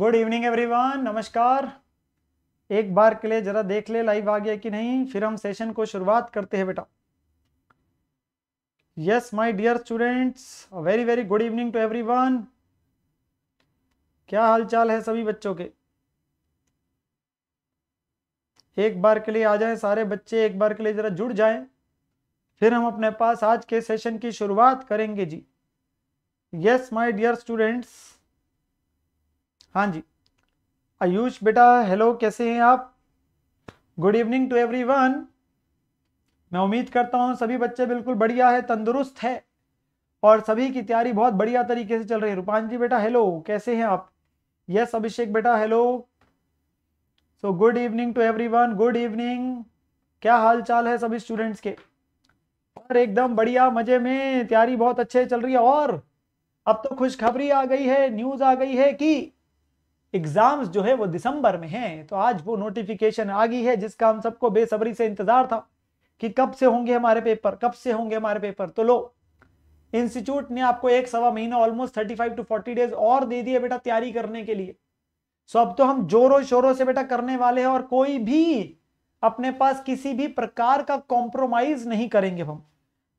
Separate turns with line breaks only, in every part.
Good evening everyone नमस्कार एक बार के लिए जरा देख ले लाइव आ गया कि नहीं फिर हम सेशन को शुरुआत करते हैं बेटा yes my dear students very very good evening to everyone क्या हालचाल है सभी बच्चों के एक बार के लिए आ जाएं सारे बच्चे एक बार के लिए जरा जुड़ जाएं फिर हम अपने पास आज के सेशन की शुरुआत करेंगे जी यस माई डियर स्टूडेंट्स हाँ जी आयुष बेटा हेलो कैसे हैं आप गुड इवनिंग टू एवरीवन मैं उम्मीद करता हूँ सभी बच्चे बिल्कुल बढ़िया है तंदुरुस्त है और सभी की तैयारी बहुत बढ़िया तरीके से चल रही है रूपान जी बेटा हेलो कैसे हैं आप यस अभिषेक बेटा hello so good evening to one good evening क्या हाल चाल है सभी स्टूडेंट्स के और एकदम बढ़िया मजे में तैयारी बहुत अच्छे चल रही है और अब तो खुशखबरी आ गई है न्यूज आ गई है कि एग्जाम्स जो है वो दिसंबर में हैं तो आज वो नोटिफिकेशन आ गई है जिसका हम सबको बेसब्री से इंतजार था कि कब से होंगे हमारे पेपर कब से होंगे हमारे पेपर तो लो इंस्टीट्यूट ने आपको एक सवा महीना almost thirty five to forty days और दे दिए बेटा तैयारी करने के लिए सो अब तो हम जोरों शोरों से बेटा करने वाले हैं और कोई भी अपने पास किसी भी प्रकार का कॉम्प्रोमाइज नहीं करेंगे हम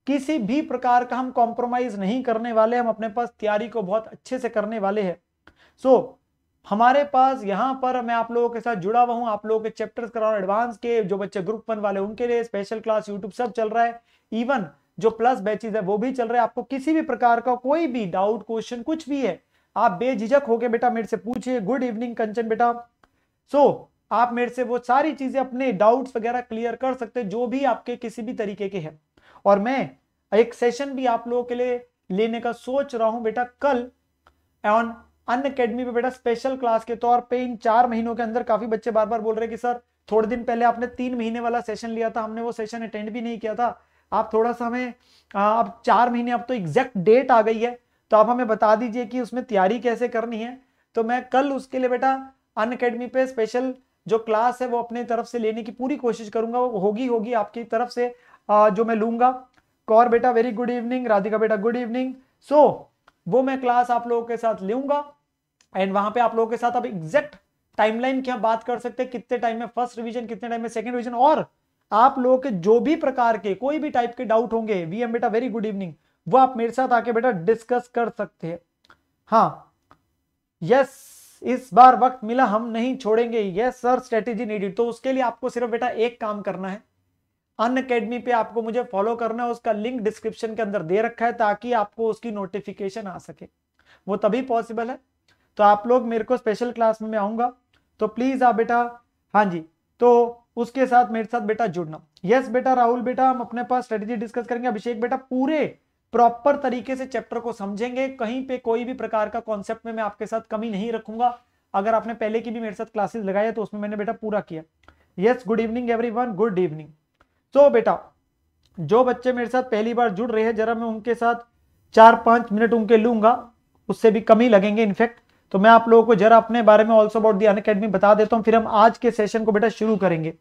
किसी भी प्रकार का हम कॉम्प्रोमाइज नहीं करने वाले हम अपने पास तैयारी को बहुत अच्छे से करने वाले हैं सो so, हमारे पास यहाँ पर मैं आप लोगों के साथ जुड़ा हुआ हूँ आप लोगों के चैप्टर्स करा एडवांस के जो बच्चे ग्रुप वन वाले उनके लिए स्पेशल क्लास यूट्यूब सब चल रहा है इवन जो प्लस बैचेज है वो भी चल रहे हैं आपको किसी भी प्रकार का कोई भी डाउट क्वेश्चन कुछ भी है आप बेझिझक होके बेटा मेरे से पूछिए गुड इवनिंग कंचन बेटा सो so, आप मेरे से वो सारी चीजें अपने डाउट्स वगैरह क्लियर कर सकते हैं जो भी आपके किसी भी तरीके के हैं और मैं एक सेशन भी आप लोगों के लिए लेने का सोच रहा हूं बेटा कल ऑन अन अकेडमी पे बेटा स्पेशल क्लास के तौर तो पे इन चार महीनों के अंदर काफी बच्चे बार बार बोल रहे कि सर थोड़े दिन पहले आपने तीन महीने वाला सेशन लिया था हमने वो सेशन अटेंड भी नहीं किया था आप थोड़ा सा हमें अब चार महीने अब तो एग्जैक्ट डेट आ गई है तो आप हमें बता दीजिए कि उसमें तैयारी कैसे करनी है तो मैं कल उसके लिए बेटा अन अकेडमी पे स्पेशल जो क्लास है वो अपने तरफ से लेने की पूरी कोशिश करूंगा वो होगी होगी आपकी तरफ से जो मैं लूंगा कौर बेटा वेरी गुड इवनिंग राधिका बेटा गुड इवनिंग सो वो मैं क्लास आप लोगों के साथ लूंगा एंड वहां पे आप लोगों के साथ अब एग्जैक्ट टाइमलाइन की हम बात कर सकते हैं कितने टाइम में फर्स्ट रिवीजन कितने टाइम में सेकंड रिवीजन और आप लोगों के जो भी प्रकार के कोई भी टाइप के डाउट होंगे वी एम बेटा वेरी गुड इवनिंग वो आप मेरे साथ आके बेटा डिस्कस कर सकते हैं हाँ यस इस बार वक्त मिला हम नहीं छोड़ेंगे यस सर स्ट्रेटेजी नीडेड तो उसके लिए आपको सिर्फ बेटा एक काम करना है अन अकेडमी पे आपको मुझे फॉलो करना है उसका लिंक डिस्क्रिप्शन के अंदर दे रखा है ताकि आपको उसकी नोटिफिकेशन आ सके वो तभी पॉसिबल है तो आप लोग मेरे को स्पेशल क्लास में मैं तो प्लीज़ आप बेटा हाँ जी तो उसके साथ मेरे साथ बेटा जुड़ना यस बेटा राहुल बेटा हम अपने पास स्ट्रेटेजी डिस्कस करेंगे अभिषेक बेटा पूरे प्रॉपर तरीके से चैप्टर को समझेंगे कहीं पे कोई भी प्रकार का कॉन्सेप्ट में मैं आपके साथ कमी नहीं रखूंगा अगर आपने पहले की भी मेरे साथ क्लासेस लगाया तो उसमें मैंने बेटा पूरा किया yes good evening every good evening so बेटा जो बच्चे मेरे साथ पहली बार जुड़ रहे हैं जरा मैं उनके साथ चार पांच मिनट उनके लूंगा उससे भी कमी लगेंगे इनफैक्ट तो मैं आप लोगों को जरा अपने बारे में ऑल्सो अबाउट दी अनकेडमी बता देता हूँ फिर हम आज के सेशन को बेटा शुरू करेंगे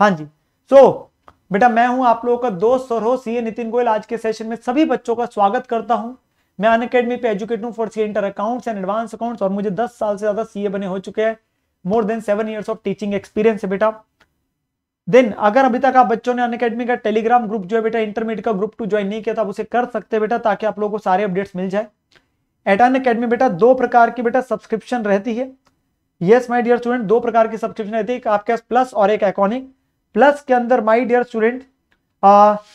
हाँ जी सो so, बेटा मैं हूं आप लोगों का दोस्त और हो सीए नितिन गोयल आज के सेशन में सभी बच्चों का स्वागत करता हूं मैं अन अकेडमी पे एजुकेट हूँ for C inter accounts and advance accounts और मुझे 10 साल से ज्यादा सीए बने हो चुके हैं more than seven years of teaching experience है बेटा देन अगर अभी तक आप बच्चों ने अन अकेडमी का टेलीग्राम ग्रुप जो है बेटा इंटरमीडिएट का ग्रुप टू ज्वाइन नहीं किया था तो उसे कर सकते बेटा ताकि आप लोगों को सारे अपडेट्स मिल जाए एटान अकेडमी बेटा दो प्रकार की बेटा सब्सक्रिप्शन रहती है यस माय डियर स्टूडेंट दो प्रकार की सब्सक्रिप्शन रहती है एक आपके पास प्लस और एक एकॉनिक प्लस के अंदर माय डियर स्टूडेंट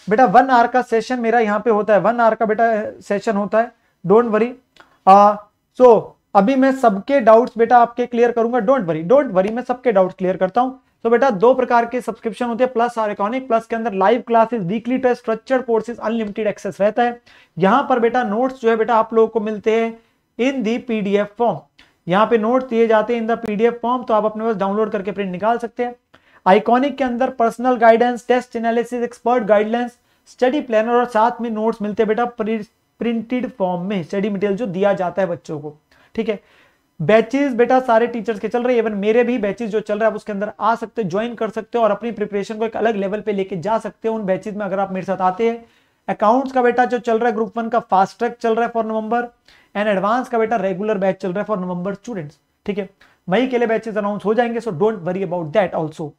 बेटा वन आवर का सेशन मेरा यहाँ पे होता है वन आवर का बेटा सेशन होता है डोंट वरी सो अभी मैं सबके डाउट्स बेटा आपके क्लियर करूंगा डोंट वरी डोंट वरी मैं सबके डाउट्स क्लियर करता हूँ तो बेटा दो प्रकार के सब्सक्रिप्शन होते हैं प्लस और इकोनिक प्लस के अंदर live classes weekly test structure courses unlimited access रहता है यहां पर बेटा नोट्स जो है बेटा आप लोगों को मिलते हैं इन दी पीडीएफ फॉर्म यहाँ पे नोट्स दिए जाते हैं इन द पीडीएफ फॉर्म तो आप अपने पास डाउनलोड करके प्रिंट निकाल सकते हैं आइकॉनिक के अंदर personal guidance test analysis expert guidelines study planner और साथ में नोट्स मिलते हैं बेटा प्रिंटेड फॉर्म में स्टडी मटेरियल जो दिया जाता है बच्चों को ठीक है बैचेस बेटा सारे टीचर्स के चल रहे इवन मेरे भी बैचेज जो चल रहे हैं आप उसके अंदर आ सकते हो ज्वाइन कर सकते हो और अपनी प्रिपरेशन को एक अलग लेवल पे लेके जा सकते हो उन बैचेज में अगर आप मेरे साथ आते हैं अकाउंट्स का बेटा जो चल रहा है ग्रुप वन का फास्ट ट्रैक चल रहा है फॉर नवंबर एंड एडवांस का बेटा रेगुलर बैच चल रहा है फॉर नवंबर स्टूडेंट्स ठीक है मई के लिए बैचेज अनाउंस हो जाएंगे so don't worry about that also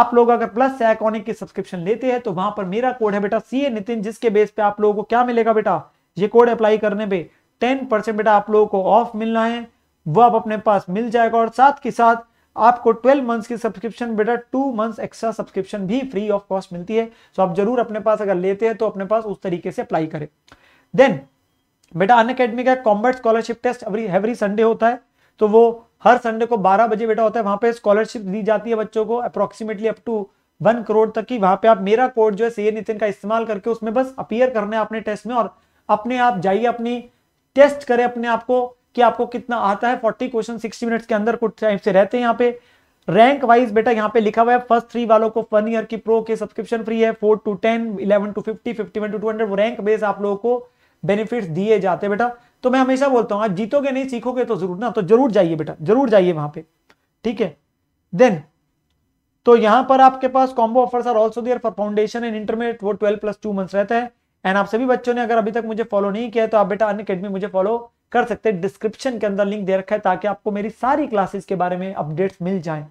आप लोग अगर प्लस एकॉनिक की सब्सक्रिप्शन लेते हैं तो वहां पर मेरा कोड है बेटा सी नितिन जिसके बेस पे आप लोगों को क्या मिलेगा बेटा ये कोड अप्लाई करने पे टेन परसेंट बेटा आप लोगों को ऑफ मिलना है वो आप अपने पास मिल जाएगा और साथ के साथ आपको 12 मंथ्स की सब्सक्रिप्शन बेटा 2 मंथ्स एक्स्ट्रा सब्सक्रिप्शन भी फ्री ऑफ कॉस्ट मिलती है सो आप जरूर अपने पास अगर लेते हैं तो अपने पास उस तरीके से अप्लाई करें देन बेटा अन अकेडमी का combat scholarship test every every Sunday होता है तो वो हर संडे को 12 बजे बेटा होता है वहां पे स्कॉलरशिप दी जाती है बच्चों को approximately up to one crore तक की वहां पे आप मेरा कोड जो है सी नितिन का इस्तेमाल करके उसमें बस अपियर करना है अपने टेस्ट में और अपने आप जाइए अपनी टेस्ट करें अपने आप को कि आपको कितना आता है फोर्टी क्वेश्चन सिक्सटी मिनट्स के अंदर कुछ टाइम से रहते हैं यहाँ पे रैंक वाइज बेटा यहाँ पे लिखा हुआ है फर्स्ट थ्री वालों को वन ईयर की प्रो के सब्सक्रिप्शन फ्री है four to ten eleven to fifty fifty one to two hundred rank base आप लोगों को बेनिफिट दिए जाते बेटा तो मैं हमेशा बोलता हूँ जीतोगे नहीं सीखोगे तो जरूर ना तो जरूर जाइए बेटा जरूर जाइए वहां पे ठीक है देन तो यहां पर आपके पास combo offers are also there for foundation and intermediate वो ट्वेल्व प्लस टू मंथ्स रहता है एंड आप सभी बच्चों ने अगर अभी तक मुझे फॉलो नहीं किया है तो आप बेटा अन मुझे फॉलो कर सकते हैं डिस्क्रिप्शन के अंदर लिंक दे रखा है ताकि आपको मेरी सारी क्लासेस के बारे में अपडेट्स मिल जाएं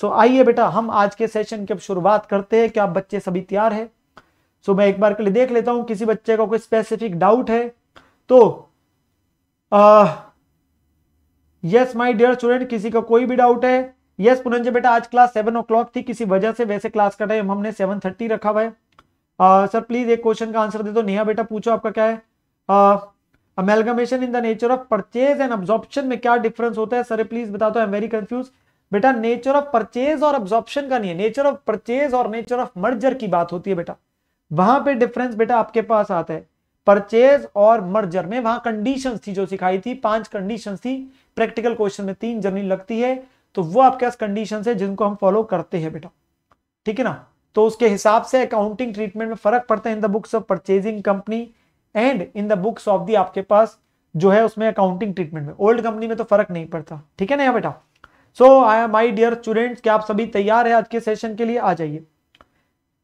सो आइए बेटा हम आज के सेशन की अब शुरुआत करते हैं क्या बच्चे सभी तैयार है सो मैं एक बार के लिए देख लेता हूं किसी बच्चे का को कोई स्पेसिफिक डाउट है तो यस माय डियर स्टूडेंट किसी का कोई भी डाउट है यस yes, पुनंजय बेटा आज क्लास सेवन ओ थी किसी वजह से वैसे क्लास का टाइम हमने सेवन थर्टी रखा हुआ है सर प्लीज एक क्वेश्चन का आंसर दे दो नेहा बेटा पूछो आपका क्या है uh, amalgamation in the nature of purchase and absorption में क्या डिफरेंस होता है सर प्लीज बता दो आई एम वेरी कंफ्यूज बेटा नेचर ऑफ परचेज और अब्जॉर्प्शन का नहीं है नेचर ऑफ परचेज और नेचर ऑफ मर्जर की बात होती है बेटा वहां पे डिफरेंस बेटा आपके पास आता है परचेज और मर्जर में वहां कंडीशंस थी जो सिखाई थी पांच कंडीशंस थी प्रैक्टिकल क्वेश्चन में तीन जर्नी लगती है तो वो आपके पास कंडीशन है जिनको हम फॉलो करते हैं बेटा ठीक है ना तो उसके हिसाब से अकाउंटिंग ट्रीटमेंट में फर्क पड़ता है in the books of purchasing company and in the books of the आपके पास जो है उसमें अकाउंटिंग ट्रीटमेंट में ओल्ड कंपनी में तो फर्क नहीं पड़ता ठीक है ना यहाँ बेटा सो आई माई डियर स्टूडेंट्स क्या आप सभी तैयार है आज के सेशन के लिए आ जाइए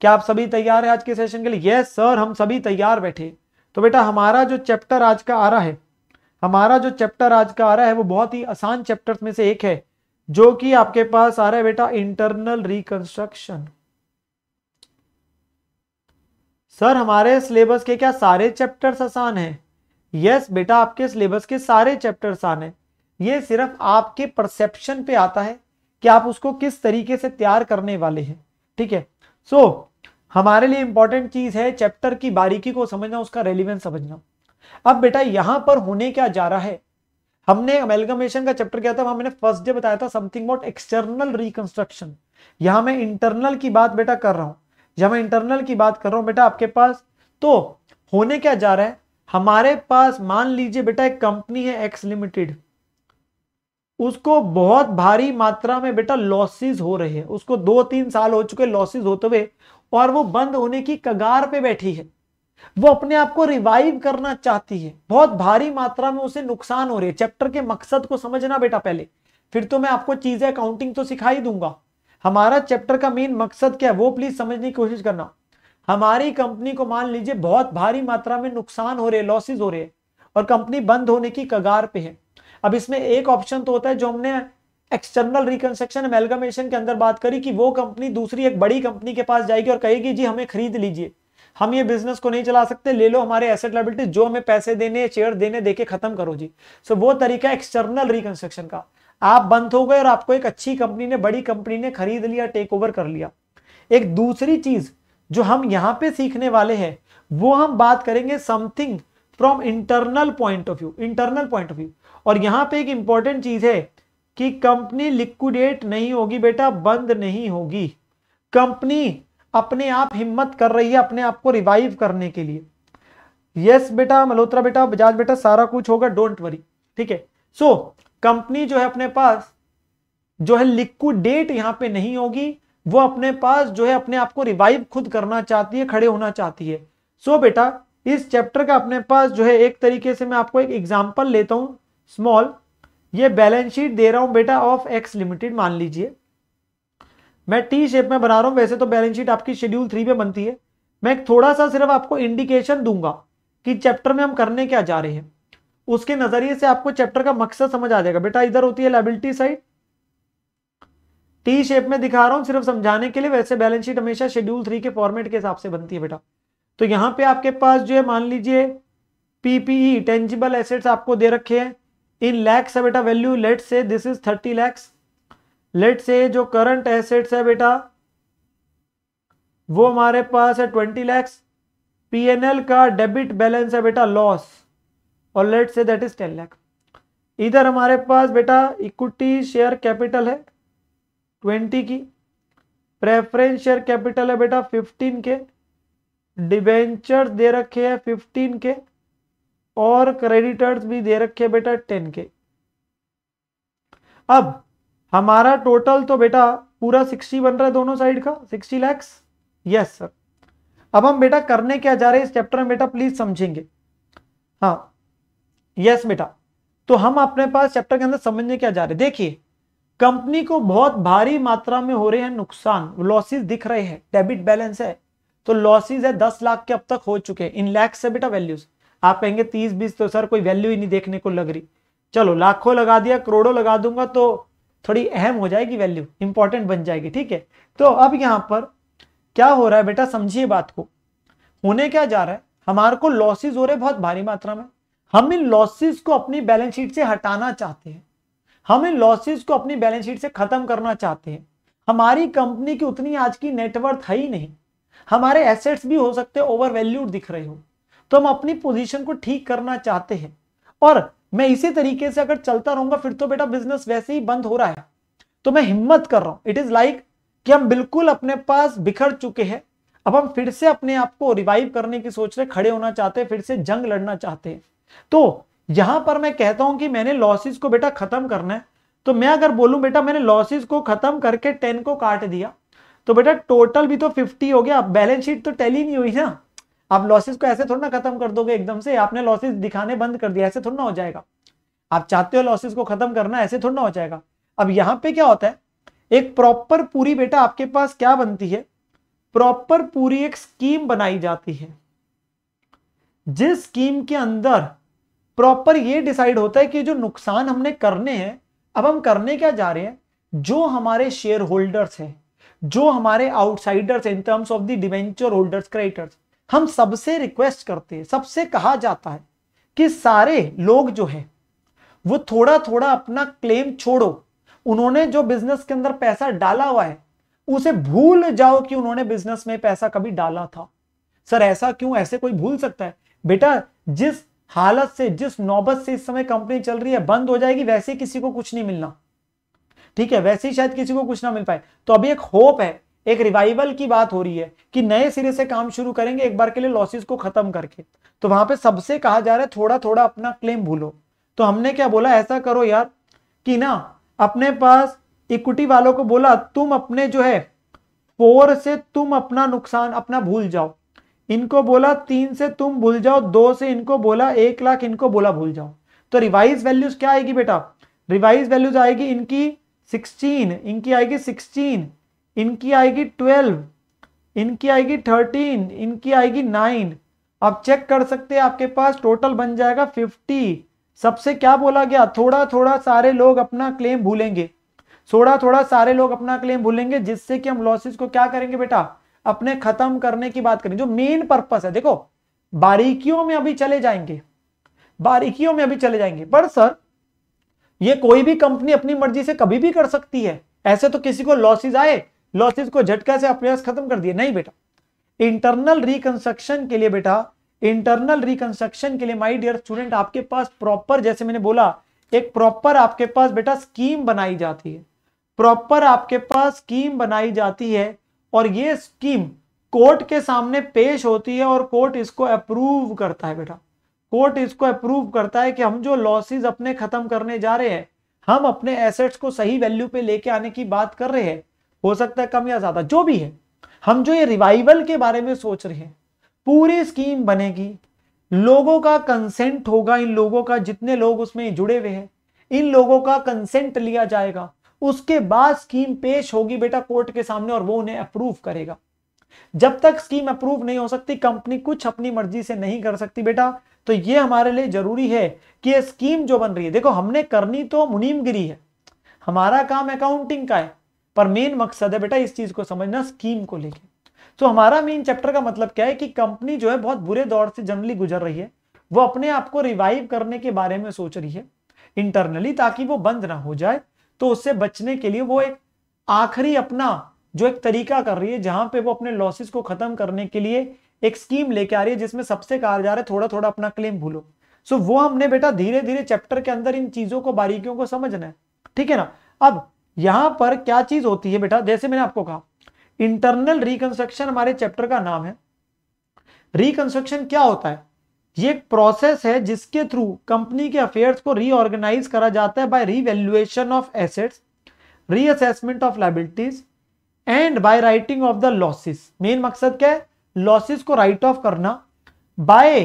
क्या आप सभी तैयार है आज के सेशन के लिए यस सर हम सभी तैयार बैठे तो बेटा हमारा जो चैप्टर आज का आ रहा है हमारा जो चैप्टर आज का आ रहा है वो बहुत ही आसान चैप्टर्स में से एक है जो कि आपके पास आ रहा है बेटा इंटरनल रिकंस्ट्रक्शन सर हमारे सिलेबस के क्या सारे चैप्टर्स आसान हैं यस बेटा आपके सिलेबस के सारे चैप्टर आसान हैं ये सिर्फ आपके परसेप्शन पे आता है कि आप उसको किस तरीके से तैयार करने वाले हैं ठीक है सो so, हमारे लिए इंपॉर्टेंट चीज है चैप्टर की बारीकी को समझना उसका रेलिवेंस समझना अब बेटा यहां पर होने क्या जा रहा है हमने अमेलगमेशन का चैप्टर किया था हमने फर्स्ट डे बताया था समथिंग अबाउट एक्सटर्नल रिकंस्ट्रक्शन यहां मैं इंटरनल की बात बेटा कर रहा हूं जब मैं इंटरनल की बात कर रहा हूं बेटा आपके पास तो होने क्या जा रहा है हमारे पास मान लीजिए बेटा एक कंपनी है एक्स लिमिटेड उसको बहुत भारी मात्रा में बेटा लॉसेस हो रहे हैं उसको दो तीन साल हो चुके लॉसेस होते हुए और वो बंद होने की कगार पे बैठी है वो अपने आप को रिवाइव करना चाहती है बहुत भारी मात्रा में उसे नुकसान हो रहे है चैप्टर के मकसद को समझना बेटा पहले फिर तो मैं आपको चीजें अकाउंटिंग तो सिखाई दूंगा हमारा चैप्टर का मेन मकसद क्या है वो प्लीज समझने की कोशिश करना हमारी कंपनी को मान लीजिए बहुत भारी मात्रा में नुकसान हो रहे लॉसेज हो रहे और कंपनी बंद होने की कगार पे है अब इसमें एक ऑप्शन तो होता है जो हमने एक्सटर्नल रिकंस्ट्रक्शन एमेलगमेशन के अंदर बात करी कि वो कंपनी दूसरी एक बड़ी कंपनी के पास जाएगी और कहेगी जी हमें खरीद लीजिए हम ये बिजनेस को नहीं चला सकते ले लो हमारे एसेट लाइबिलिटी जो हमें पैसे देने शेयर देने देके खत्म करो जी सो so, वो तरीका एक्सटर्नल रिकंस्ट्रक्शन का आप बंद हो गए और आपको एक अच्छी कंपनी ने बड़ी कंपनी ने खरीद लिया टेक ओवर कर लिया एक दूसरी चीज जो हम यहां पे सीखने वाले हैं वो हम बात करेंगे something from internal point of view internal point of view और यहां पे एक इंपॉर्टेंट चीज है कि कंपनी लिक्विडेट नहीं होगी बेटा बंद नहीं होगी कंपनी अपने आप हिम्मत कर रही है अपने आप को रिवाइव करने के लिए यस बेटा मल्होत्रा बेटा बजाज बेटा सारा कुछ होगा डोंट वरी ठीक है सो so, कंपनी जो है अपने पास जो है लिक्विडेट यहां पे नहीं होगी वो अपने पास जो है अपने आप को रिवाइव खुद करना चाहती है खड़े होना चाहती है सो so बेटा इस चैप्टर का अपने पास जो है एक तरीके से मैं आपको एक एग्जाम्पल लेता हूं स्मॉल ये बैलेंस शीट दे रहा हूं बेटा ऑफ एक्स लिमिटेड मान लीजिए मैं टी शेप में बना रहा हूं वैसे तो बैलेंस शीट आपकी शेड्यूल थ्री में बनती है मैं थोड़ा सा सिर्फ आपको इंडिकेशन दूंगा कि चैप्टर में हम करने क्या जा रहे हैं उसके नजरिए से आपको चैप्टर का मकसद समझ आ जाएगा बेटा इधर होती है लाइबिलिटी साइड टी शेप में दिखा रहा हूं सिर्फ समझाने के लिए वैसे बैलेंस शीट हमेशा शेड्यूल थ्री के फॉर्मेट के हिसाब से बनती है बेटा तो यहां पे आपके पास जो है मान लीजिए पीपीई टेंजिबल एसेट्स आपको दे रखे हैं इन लैक्स है बेटा value let say this is thirty lakhs let say जो करंट एसेट्स है बेटा वो हमारे पास है ट्वेंटी लैक्स पीएनएल का डेबिट बैलेंस है बेटा लॉस और late say that is ten lakh इधर हमारे पास बेटा इक्विटी शेयर कैपिटल है ट्वेंटी की प्रेफरेंस शेयर कैपिटल है बेटा फिफ्टीन के डिबेंचर दे रखे हैं फिफ्टीन के और क्रेडिटर्स भी दे रखे हैं बेटा टेन के अब हमारा टोटल तो बेटा पूरा सिक्सटी बन रहा है दोनों साइड का सिक्सटी लैक्स यस सर अब हम बेटा करने क्या जा रहे हैं इस चैप्टर में बेटा प्लीज समझेंगे हाँ यस बेटा तो हम अपने पास चैप्टर के अंदर समझने क्या जा रहे हैं देखिए कंपनी को बहुत भारी मात्रा में हो रहे हैं नुकसान लॉसेस दिख रहे हैं डेबिट बैलेंस है तो लॉसेज है दस लाख के अब तक हो चुके हैं इन लैक्स से बेटा वैल्यूज आप कहेंगे तीस बीस तो सर कोई वैल्यू ही नहीं देखने को लग रही चलो लाखों लगा दिया करोड़ों लगा दूंगा तो थोड़ी अहम हो जाएगी वैल्यू इंपॉर्टेंट बन जाएगी ठीक है तो अब यहाँ पर क्या हो रहा है बेटा समझिए बात को होने क्या जा रहा है हमारे को लॉसेज हो रहे बहुत भारी मात्रा में हम इन लॉसेस को अपनी बैलेंस शीट से हटाना चाहते हैं हम इन लॉसेस को अपनी बैलेंस शीट से खत्म करना चाहते हैं हमारी कंपनी की उतनी आज की नेटवर्थ है ही नहीं हमारे एसेट्स भी हो सकते हैं ओवर वैल्यूड दिख रहे हो तो हम अपनी पोजीशन को ठीक करना चाहते हैं और मैं इसी तरीके से अगर चलता रहूंगा फिर तो बेटा बिजनेस वैसे ही बंद हो रहा है तो मैं हिम्मत कर रहा हूं इट इज लाइक कि हम बिल्कुल अपने पास बिखर चुके हैं अब हम फिर से अपने आप को रिवाइव करने की सोच रहे खड़े होना चाहते हैं फिर से जंग लड़ना चाहते हैं तो यहां पर मैं कहता हूं कि मैंने लॉसेस को बेटा खत्म करना है तो मैं अगर बोलूं बेटा मैंने लॉसेस को खत्म करके टेन को काट दिया तो बेटा टोटल भी तो फिफ्टी हो गया अब बैलेंस शीट तो टैली नहीं हुई ना आप लॉसेस को ऐसे थोड़ा ना खत्म कर दोगे एकदम से आपने लॉसेस दिखाने बंद कर दिया ऐसे थोड़ा ना हो जाएगा आप चाहते हो लॉसेस को खत्म करना ऐसे थोड़ा ना हो जाएगा अब यहां पे क्या होता है एक प्रॉपर पूरी बेटा आपके पास क्या बनती है प्रॉपर पूरी एक स्कीम बनाई जाती है जिस स्कीम के अंदर प्रॉपर ये डिसाइड होता है कि जो नुकसान हमने करने हैं अब हम करने क्या जा रहे हैं जो हमारे शेयर होल्डर्स हैं जो हमारे outsiders in terms of the debenture holders creditors हम सबसे रिक्वेस्ट करते हैं सबसे कहा जाता है कि सारे लोग जो है वो थोड़ा थोड़ा अपना क्लेम छोड़ो उन्होंने जो बिजनेस के अंदर पैसा डाला हुआ है उसे भूल जाओ कि उन्होंने बिजनेस में पैसा कभी डाला था सर ऐसा क्यों ऐसे कोई भूल सकता है बेटा जिस हालत से जिस नौबत से इस समय कंपनी चल रही है बंद हो जाएगी वैसे किसी को कुछ नहीं मिलना ठीक है वैसे ही शायद किसी को कुछ ना मिल पाए तो अभी एक होप है एक रिवाइवल की बात हो रही है कि नए सिरे से काम शुरू करेंगे एक बार के लिए लॉसेस को खत्म करके तो वहां पे सबसे कहा जा रहा है थोड़ा थोड़ा अपना क्लेम भूलो तो हमने क्या बोला ऐसा करो यार कि ना अपने पास इक्विटी वालों को बोला तुम अपने जो है फोर से तुम अपना नुकसान अपना भूल जाओ इनको बोला तीन से तुम भूल जाओ दो से इनको बोला एक लाख इनको बोला भूल जाओ तो रिवाइज वैल्यूज क्या आएगी बेटा रिवाइज वैल्यूज आएगी इनकी सिक्सटीन इनकी आएगी सिक्सटीन इनकी आएगी ट्वेल्व इनकी आएगी थर्टीन इनकी आएगी नाइन आप चेक कर सकते हैं आपके पास टोटल बन जाएगा फिफ्टी सबसे क्या बोला गया थोड़ा थोड़ा सारे लोग अपना क्लेम भूलेंगे थोड़ा थोड़ा सारे लोग अपना क्लेम भूलेंगे जिससे कि हम लॉसेस को क्या करेंगे बेटा अपने खत्म करने की बात करें जो मेन पर्पस है देखो बारीकियों में अभी चले जाएंगे बारीकियों में अभी चले जाएंगे पर सर ये कोई भी कंपनी अपनी मर्जी से कभी भी कर सकती है ऐसे तो किसी को लॉसेज आए लॉसेज को झटका से अपने खत्म कर दिए नहीं बेटा इंटरनल रिकंस्ट्रक्शन के लिए बेटा इंटरनल रिकंस्ट्रक्शन के लिए माय डियर स्टूडेंट आपके पास प्रॉपर जैसे मैंने बोला एक प्रॉपर आपके पास बेटा स्कीम बनाई जाती है प्रॉपर आपके पास स्कीम बनाई जाती है और ये स्कीम कोर्ट के सामने पेश होती है और कोर्ट इसको अप्रूव करता है बेटा कोर्ट इसको अप्रूव करता है कि हम जो लॉसेस अपने खत्म करने जा रहे हैं हम अपने एसेट्स को सही वैल्यू पे लेके आने की बात कर रहे हैं हो सकता है कम या ज्यादा जो भी है हम जो ये रिवाइवल के बारे में सोच रहे हैं पूरी स्कीम बनेगी लोगों का कंसेंट होगा इन लोगों का जितने लोग उसमें जुड़े हुए हैं इन लोगों का कंसेंट लिया जाएगा उसके बाद स्कीम पेश होगी बेटा कोर्ट के सामने और वो उन्हें अप्रूव करेगा जब तक स्कीम अप्रूव नहीं हो सकती कंपनी कुछ अपनी मर्जी से नहीं कर सकती बेटा तो ये हमारे लिए जरूरी है कि ये स्कीम जो बन रही है देखो हमने करनी तो मुनीमगिरी है हमारा काम अकाउंटिंग का है पर मेन मकसद है बेटा इस चीज को समझना स्कीम को लेके तो हमारा मेन चैप्टर का मतलब क्या है कि कंपनी जो है बहुत बुरे दौर से जनरली गुजर रही है वो अपने आप को रिवाइव करने के बारे में सोच रही है इंटरनली ताकि वो बंद ना हो जाए तो उससे बचने के लिए वो एक आखिरी अपना जो एक तरीका कर रही है जहां पे वो अपने लॉसेस को खत्म करने के लिए एक स्कीम लेके आ रही है जिसमें सबसे कहा जा रहा है थोड़ा थोड़ा अपना क्लेम भूलो सो वो हमने बेटा धीरे धीरे चैप्टर के अंदर इन चीजों को बारीकियों को समझना है ठीक है ना अब यहां पर क्या चीज होती है बेटा जैसे मैंने आपको कहा इंटरनल रिकंस्ट्रक्शन हमारे चैप्टर का नाम है रिकंस्ट्रक्शन क्या होता है ये एक प्रोसेस है जिसके थ्रू कंपनी के अफेयर्स को रीऑर्गेनाइज करा जाता है by revaluation of assets reassessment of liabilities and by writing off the losses main मकसद क्या है लॉसेस को राइट ऑफ करना by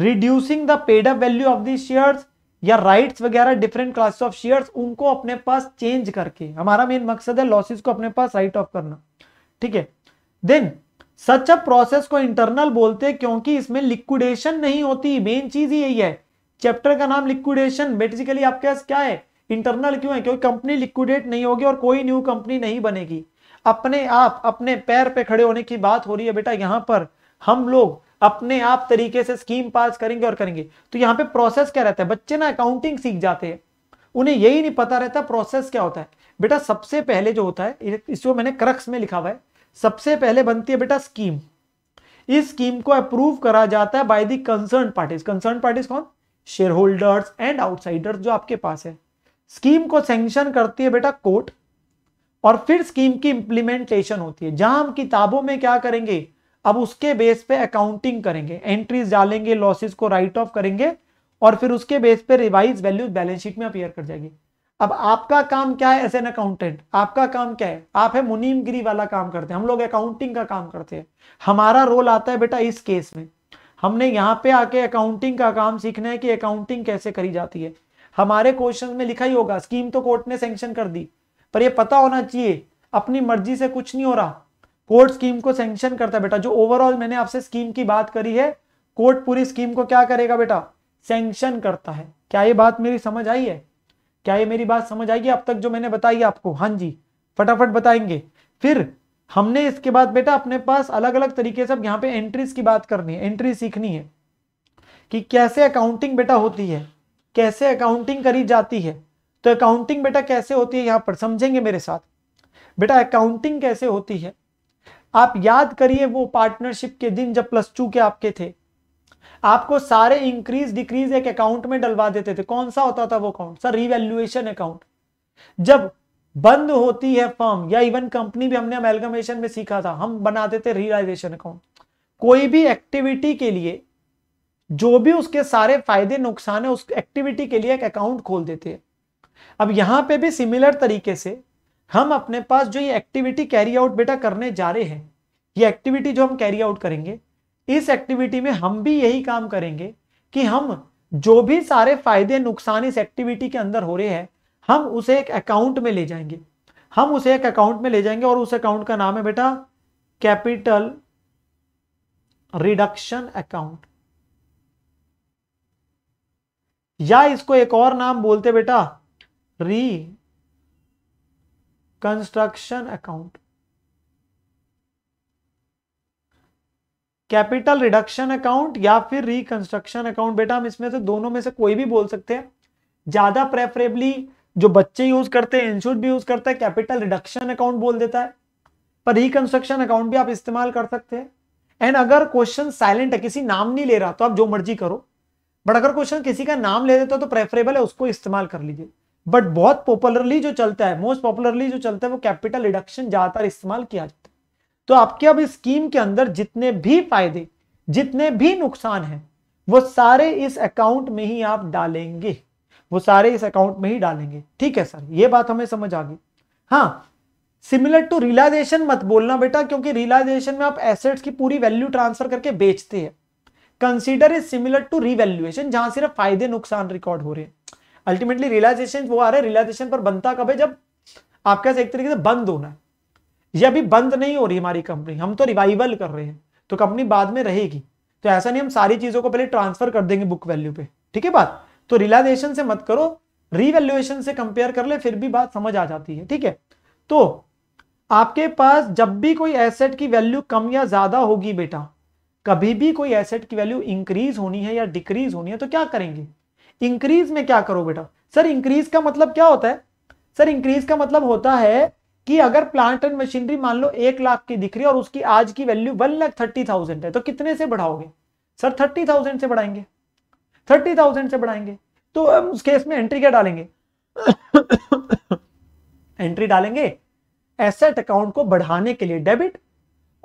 reducing the paid up value of the shares या राइट्स वगैरह डिफरेंट क्लास ऑफ शेयर्स उनको अपने पास change करके हमारा मेन मकसद है लॉसेस को अपने पास राइट ऑफ करना ठीक है देन सच प्रोसेस को इंटरनल बोलते हैं क्योंकि इसमें लिक्विडेशन नहीं होती मेन चीज यही है चैप्टर का नाम लिक्विडेशन बेसिकली आपके पास क्या है इंटरनल क्यों है क्योंकि कंपनी लिक्विडेट नहीं होगी और कोई न्यू कंपनी नहीं बनेगी अपने आप अपने पैर पे खड़े होने की बात हो रही है बेटा यहाँ पर हम लोग अपने आप तरीके से स्कीम पास करेंगे और करेंगे तो यहाँ पे प्रोसेस क्या रहता है बच्चे ना अकाउंटिंग सीख जाते हैं उन्हें यही नहीं पता रहता प्रोसेस क्या होता है बेटा सबसे पहले जो होता है इसको मैंने क्रक्स में लिखा हुआ है सबसे पहले बनती है बेटा स्कीम इस स्कीम को अप्रूव करा जाता है by the concern parties concern parties कौन शेयर होल्डर्स एंड आउटसाइडर्स जो आपके पास है स्कीम को सेंक्शन करती है बेटा कोर्ट और फिर स्कीम की इंप्लीमेंटेशन होती है जहां हम किताबों में क्या करेंगे अब उसके बेस पे अकाउंटिंग करेंगे एंट्रीज डालेंगे लॉसेस को राइट ऑफ करेंगे और फिर उसके बेस पे रिवाइज वैल्यूज बैलेंस शीट में अपियर कर जाएगी अब आपका काम क्या है एज एन अकाउंटेंट आपका काम क्या है आप है मुनीम गिरी वाला काम करते हैं हम लोग अकाउंटिंग का काम करते हैं हमारा रोल आता है बेटा इस केस में हमने यहाँ पे आके अकाउंटिंग का काम सीखना है कि अकाउंटिंग कैसे करी जाती है हमारे क्वेश्चन में लिखा ही होगा स्कीम तो कोर्ट ने सेंक्शन कर दी पर यह पता होना चाहिए अपनी मर्जी से कुछ नहीं हो रहा कोर्ट स्कीम को सेंक्शन करता है बेटा जो ओवरऑल मैंने आपसे स्कीम की बात करी है कोर्ट पूरी स्कीम को क्या करेगा बेटा सेंक्शन करता है क्या ये बात मेरी समझ आई है क्या ये मेरी बात समझ आएगी अब तक जो मैंने बताई आपको हाँ जी फटाफट बताएंगे फिर हमने इसके बाद बेटा अपने पास अलग अलग तरीके से अब यहाँ पे एंट्रीज की बात करनी है एंट्री सीखनी है कि कैसे अकाउंटिंग बेटा होती है कैसे अकाउंटिंग करी जाती है तो अकाउंटिंग बेटा कैसे होती है यहाँ पर समझेंगे मेरे साथ बेटा अकाउंटिंग कैसे होती है आप याद करिए वो पार्टनरशिप के दिन जब प्लस टू के आपके थे आपको सारे इंक्रीज डिक्रीज एक अकाउंट में डलवा देते थे कौन सा होता था वो अकाउंट सर रिवेल्युएशन अकाउंट जब बंद होती है फर्म या इवन कंपनी भी हमने अमेलगमेशन में सीखा था हम बनाते थे रियलाइजेशन अकाउंट कोई भी एक्टिविटी के लिए जो भी उसके सारे फायदे नुकसान है उस एक्टिविटी के लिए एक अकाउंट खोल देते हैं अब यहां पे भी सिमिलर तरीके से हम अपने पास जो ये एक्टिविटी कैरी आउट बेटा करने जा रहे हैं ये एक्टिविटी जो हम कैरी आउट करेंगे इस एक्टिविटी में हम भी यही काम करेंगे कि हम जो भी सारे फायदे नुकसान इस एक्टिविटी के अंदर हो रहे हैं हम उसे एक अकाउंट में ले जाएंगे हम उसे एक अकाउंट में ले जाएंगे और उस अकाउंट का नाम है बेटा कैपिटल रिडक्शन अकाउंट या इसको एक और नाम बोलते बेटा reconstruction account capital reduction account या फिर रिकंस्ट्रक्शन अकाउंट बेटा हम इसमें से दोनों में से कोई भी बोल सकते हैं ज्यादा प्रेफरेबली जो बच्चे यूज करते हैं इंस्टीट्यूट भी यूज करता है कैपिटल रिडक्शन अकाउंट बोल देता है पर रिकंस्ट्रक्शन अकाउंट भी आप इस्तेमाल कर सकते हैं एंड अगर क्वेश्चन साइलेंट है किसी नाम नहीं ले रहा तो आप जो मर्जी करो बट अगर क्वेश्चन किसी का नाम ले देता है तो प्रेफरेबल है उसको इस्तेमाल कर लीजिए बट बहुत पॉपुलरली जो चलता है मोस्ट पॉपुलरली जो चलता है वो कैपिटल रिडक्शन ज्यादातर इस्तेमाल किया जाता है तो आपके अब इस स्कीम के अंदर जितने भी फायदे जितने भी नुकसान हैं वो सारे इस अकाउंट में ही आप डालेंगे वो सारे इस अकाउंट में ही डालेंगे ठीक है सर ये बात हमें समझ आ गई हाँ सिमिलर टू रियलाइजेशन मत बोलना बेटा क्योंकि रियलाइजेशन में आप एसेट्स की पूरी वैल्यू ट्रांसफर करके बेचते हैं consider is similar to revaluation जहां सिर्फ फायदे नुकसान रिकॉर्ड हो रहे हैं अल्टीमेटली रियलाइजेशन वो आ रहे हैं रिलाइजेशन पर बनता कब है जब आपका एक तरीके से बंद होना है ये अभी बंद नहीं हो रही हमारी कंपनी हम तो रिवाइवल कर रहे हैं तो कंपनी बाद में रहेगी तो ऐसा नहीं हम सारी चीजों को पहले ट्रांसफर कर देंगे बुक वैल्यू पे ठीक है बात तो रिलाइजेशन से मत करो रिवेल्युएशन से कंपेयर कर ले फिर भी बात समझ आ जाती है ठीक है तो आपके पास जब भी कोई एसेट की वैल्यू कम या ज्यादा होगी बेटा कभी भी कोई एसेट की वैल्यू इंक्रीज होनी है या डिक्रीज होनी है तो क्या करेंगे इंक्रीज में क्या करो बेटा सर इंक्रीज का मतलब क्या होता है सर इंक्रीज का मतलब होता है कि अगर प्लांट एंड मशीनरी मान लो एक लाख की दिख रही है और उसकी आज की value one lakh thirty thousand है तो कितने से बढ़ाओगे सर थर्टी थाउजेंड से बढ़ाएंगे थर्टी थाउजेंड से बढ़ाएंगे तो हम उस केस में एंट्री क्या डालेंगे एंट्री डालेंगे एसेट अकाउंट को बढ़ाने के लिए डेबिट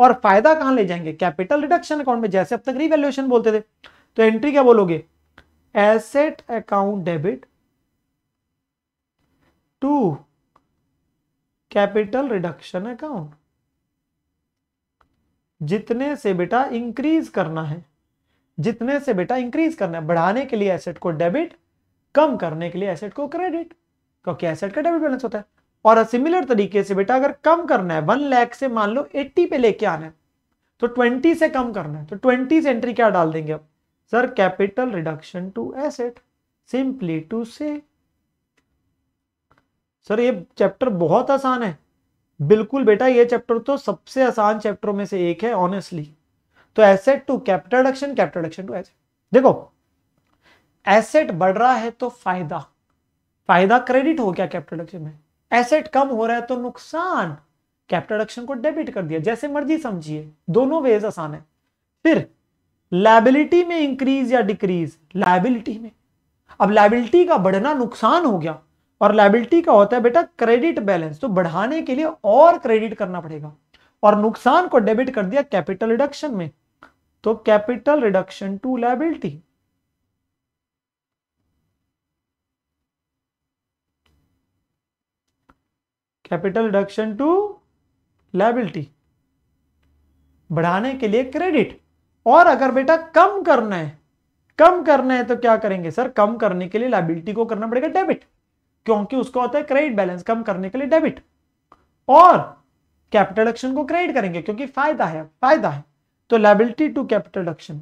और फायदा कहां ले जाएंगे कैपिटल रिडक्शन अकाउंट में जैसे अब तक रिवैल्यूएशन बोलते थे तो एंट्री क्या बोलोगे asset account debit to capital reduction account जितने से बेटा इंक्रीज करना है जितने से बेटा इंक्रीज करना है बढ़ाने के लिए एसेट को डेबिट कम करने के लिए एसेट को क्रेडिट क्योंकि एसेट का डेबिट बैलेंस होता है और सिमिलर तरीके से बेटा अगर कम करना है वन लैख से मान लो एट्टी पे लेके आना है तो ट्वेंटी से कम करना है तो ट्वेंटी से एंट्री क्या डाल देंगे अब sir capital reduction to asset simply to से सर ये चैप्टर बहुत आसान है बिल्कुल बेटा ये चैप्टर तो सबसे आसान चैप्टरों में से एक है ऑनेस्टली तो asset to capital reduction capital reduction to asset देखो एसेट बढ़ रहा है तो फायदा फायदा क्रेडिट हो गया कैपिटल रिडक्शन में एसेट कम हो रहा है तो नुकसान कैपिटल रिडक्शन को डेबिट कर दिया जैसे मर्जी समझिए दोनों वेज आसान है फिर लाइबिलिटी में इंक्रीज या डिक्रीज लाइबिलिटी में अब लाइबिलिटी का बढ़ना नुकसान हो गया और लाइबिलिटी का होता है बेटा क्रेडिट बैलेंस तो बढ़ाने के लिए और क्रेडिट करना पड़ेगा और नुकसान को डेबिट कर दिया कैपिटल रिडक्शन में तो capital reduction to liability capital reduction to liability बढ़ाने के लिए क्रेडिट और अगर बेटा कम करना है कम करना है तो क्या करेंगे सर कम करने के लिए लाइबिलिटी को करना पड़ेगा डेबिट क्योंकि उसका होता है क्रेडिट बैलेंस कम करने के लिए डेबिट और कैपिटल एक्शन को क्रेडिट करेंगे क्योंकि फायदा है फायदा है तो लाइबिलिटी टू कैपिटल एक्शन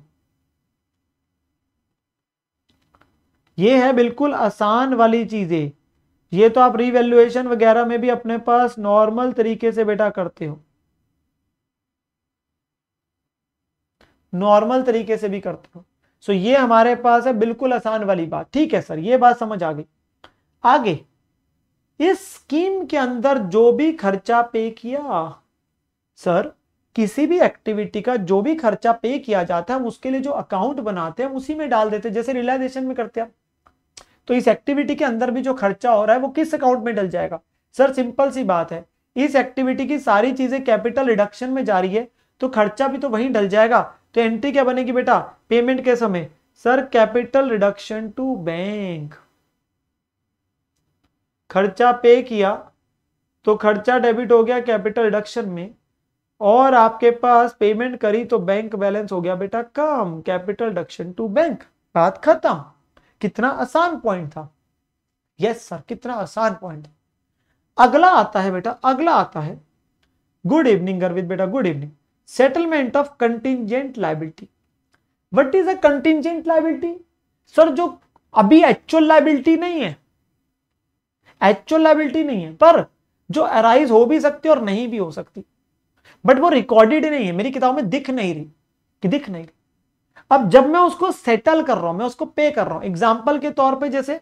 ये है बिल्कुल आसान वाली चीजें ये तो आप रिवेल्युएशन वगैरह में भी अपने पास नॉर्मल तरीके से बेटा करते हो नॉर्मल तरीके से भी करते हो सो so, ये हमारे पास है बिल्कुल आसान वाली बात ठीक है सर ये बात समझ आ गई आगे इस स्कीम के अंदर जो भी खर्चा पे किया सर किसी भी एक्टिविटी का जो भी खर्चा पे किया जाता है हम उसके लिए जो अकाउंट बनाते हैं उसी में डाल देते हैं जैसे रिलाइजेशन में करते हैं तो इस एक्टिविटी के अंदर भी जो खर्चा हो रहा है वो किस अकाउंट में डल जाएगा सर सिंपल सी बात है इस एक्टिविटी की सारी चीजें कैपिटल रिडक्शन में जा रही है तो खर्चा भी तो वही डल जाएगा तो एंट्री क्या बनेगी बेटा पेमेंट के समय sir capital reduction to bank खर्चा पे किया तो खर्चा डेबिट हो गया कैपिटल डिडक्शन में और आपके पास पेमेंट करी तो बैंक बैलेंस हो गया बेटा कम कैपिटल डिडक्शन टू बैंक बात खत्म कितना आसान पॉइंट था यस सर कितना आसान पॉइंट अगला आता है बेटा अगला आता है गुड इवनिंग गर्वित बेटा good evening settlement of contingent liability what is a contingent liability sir जो अभी एक्चुअल लाइबिलिटी नहीं है एक्चुअल लाइबिलिटी नहीं है पर जो अराइज हो भी सकती है और नहीं भी हो सकती बट वो रिकॉर्डेड नहीं है मेरी किताब में दिख नहीं रही कि दिख नहीं रही अब जब मैं उसको सेटल कर रहा हूं मैं उसको पे कर रहा हूं एग्जाम्पल के तौर पर जैसे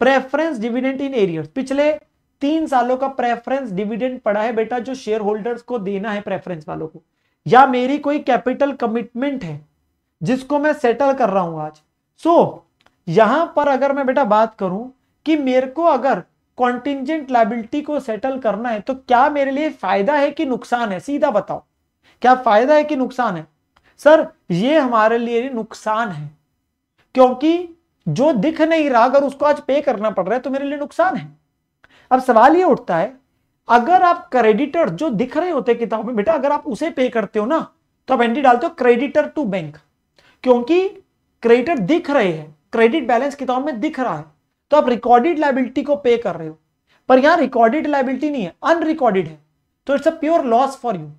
प्रेफरेंस डिविडेंट इन एरियर पिछले तीन सालों का प्रेफरेंस डिविडेंड पड़ा है बेटा जो शेयर होल्डर्स को देना है प्रेफरेंस वालों को या मेरी कोई कैपिटल कमिटमेंट है जिसको मैं सेटल कर रहा हूं आज सो so, यहां पर अगर मैं बेटा बात करूं कि मेरे को अगर कॉन्टिजेंट लाइबिलिटी को सेटल करना है तो क्या मेरे लिए फायदा है कि नुकसान है सीधा बताओ क्या फायदा है कि नुकसान है सर ये हमारे लिए नुकसान है क्योंकि जो दिख नहीं रहा अगर उसको आज पे करना पड़ रहा है तो मेरे लिए नुकसान है अब सवाल ये उठता है अगर आप क्रेडिटर जो दिख रहे होते किताब में बेटा अगर आप उसे पे करते हो ना तो आप एंट्री डालते हो क्रेडिटर टू बैंक क्योंकि क्रेडिटर दिख रहे हैं क्रेडिट बैलेंस किताब में दिख रहा है तो आप रिकॉर्डेड लाइबिलिटी को पे कर रहे हो पर यहां रिकॉर्डेड लाइबिलिटी नहीं है अनरिकॉर्डेड है तो it's a pure loss for you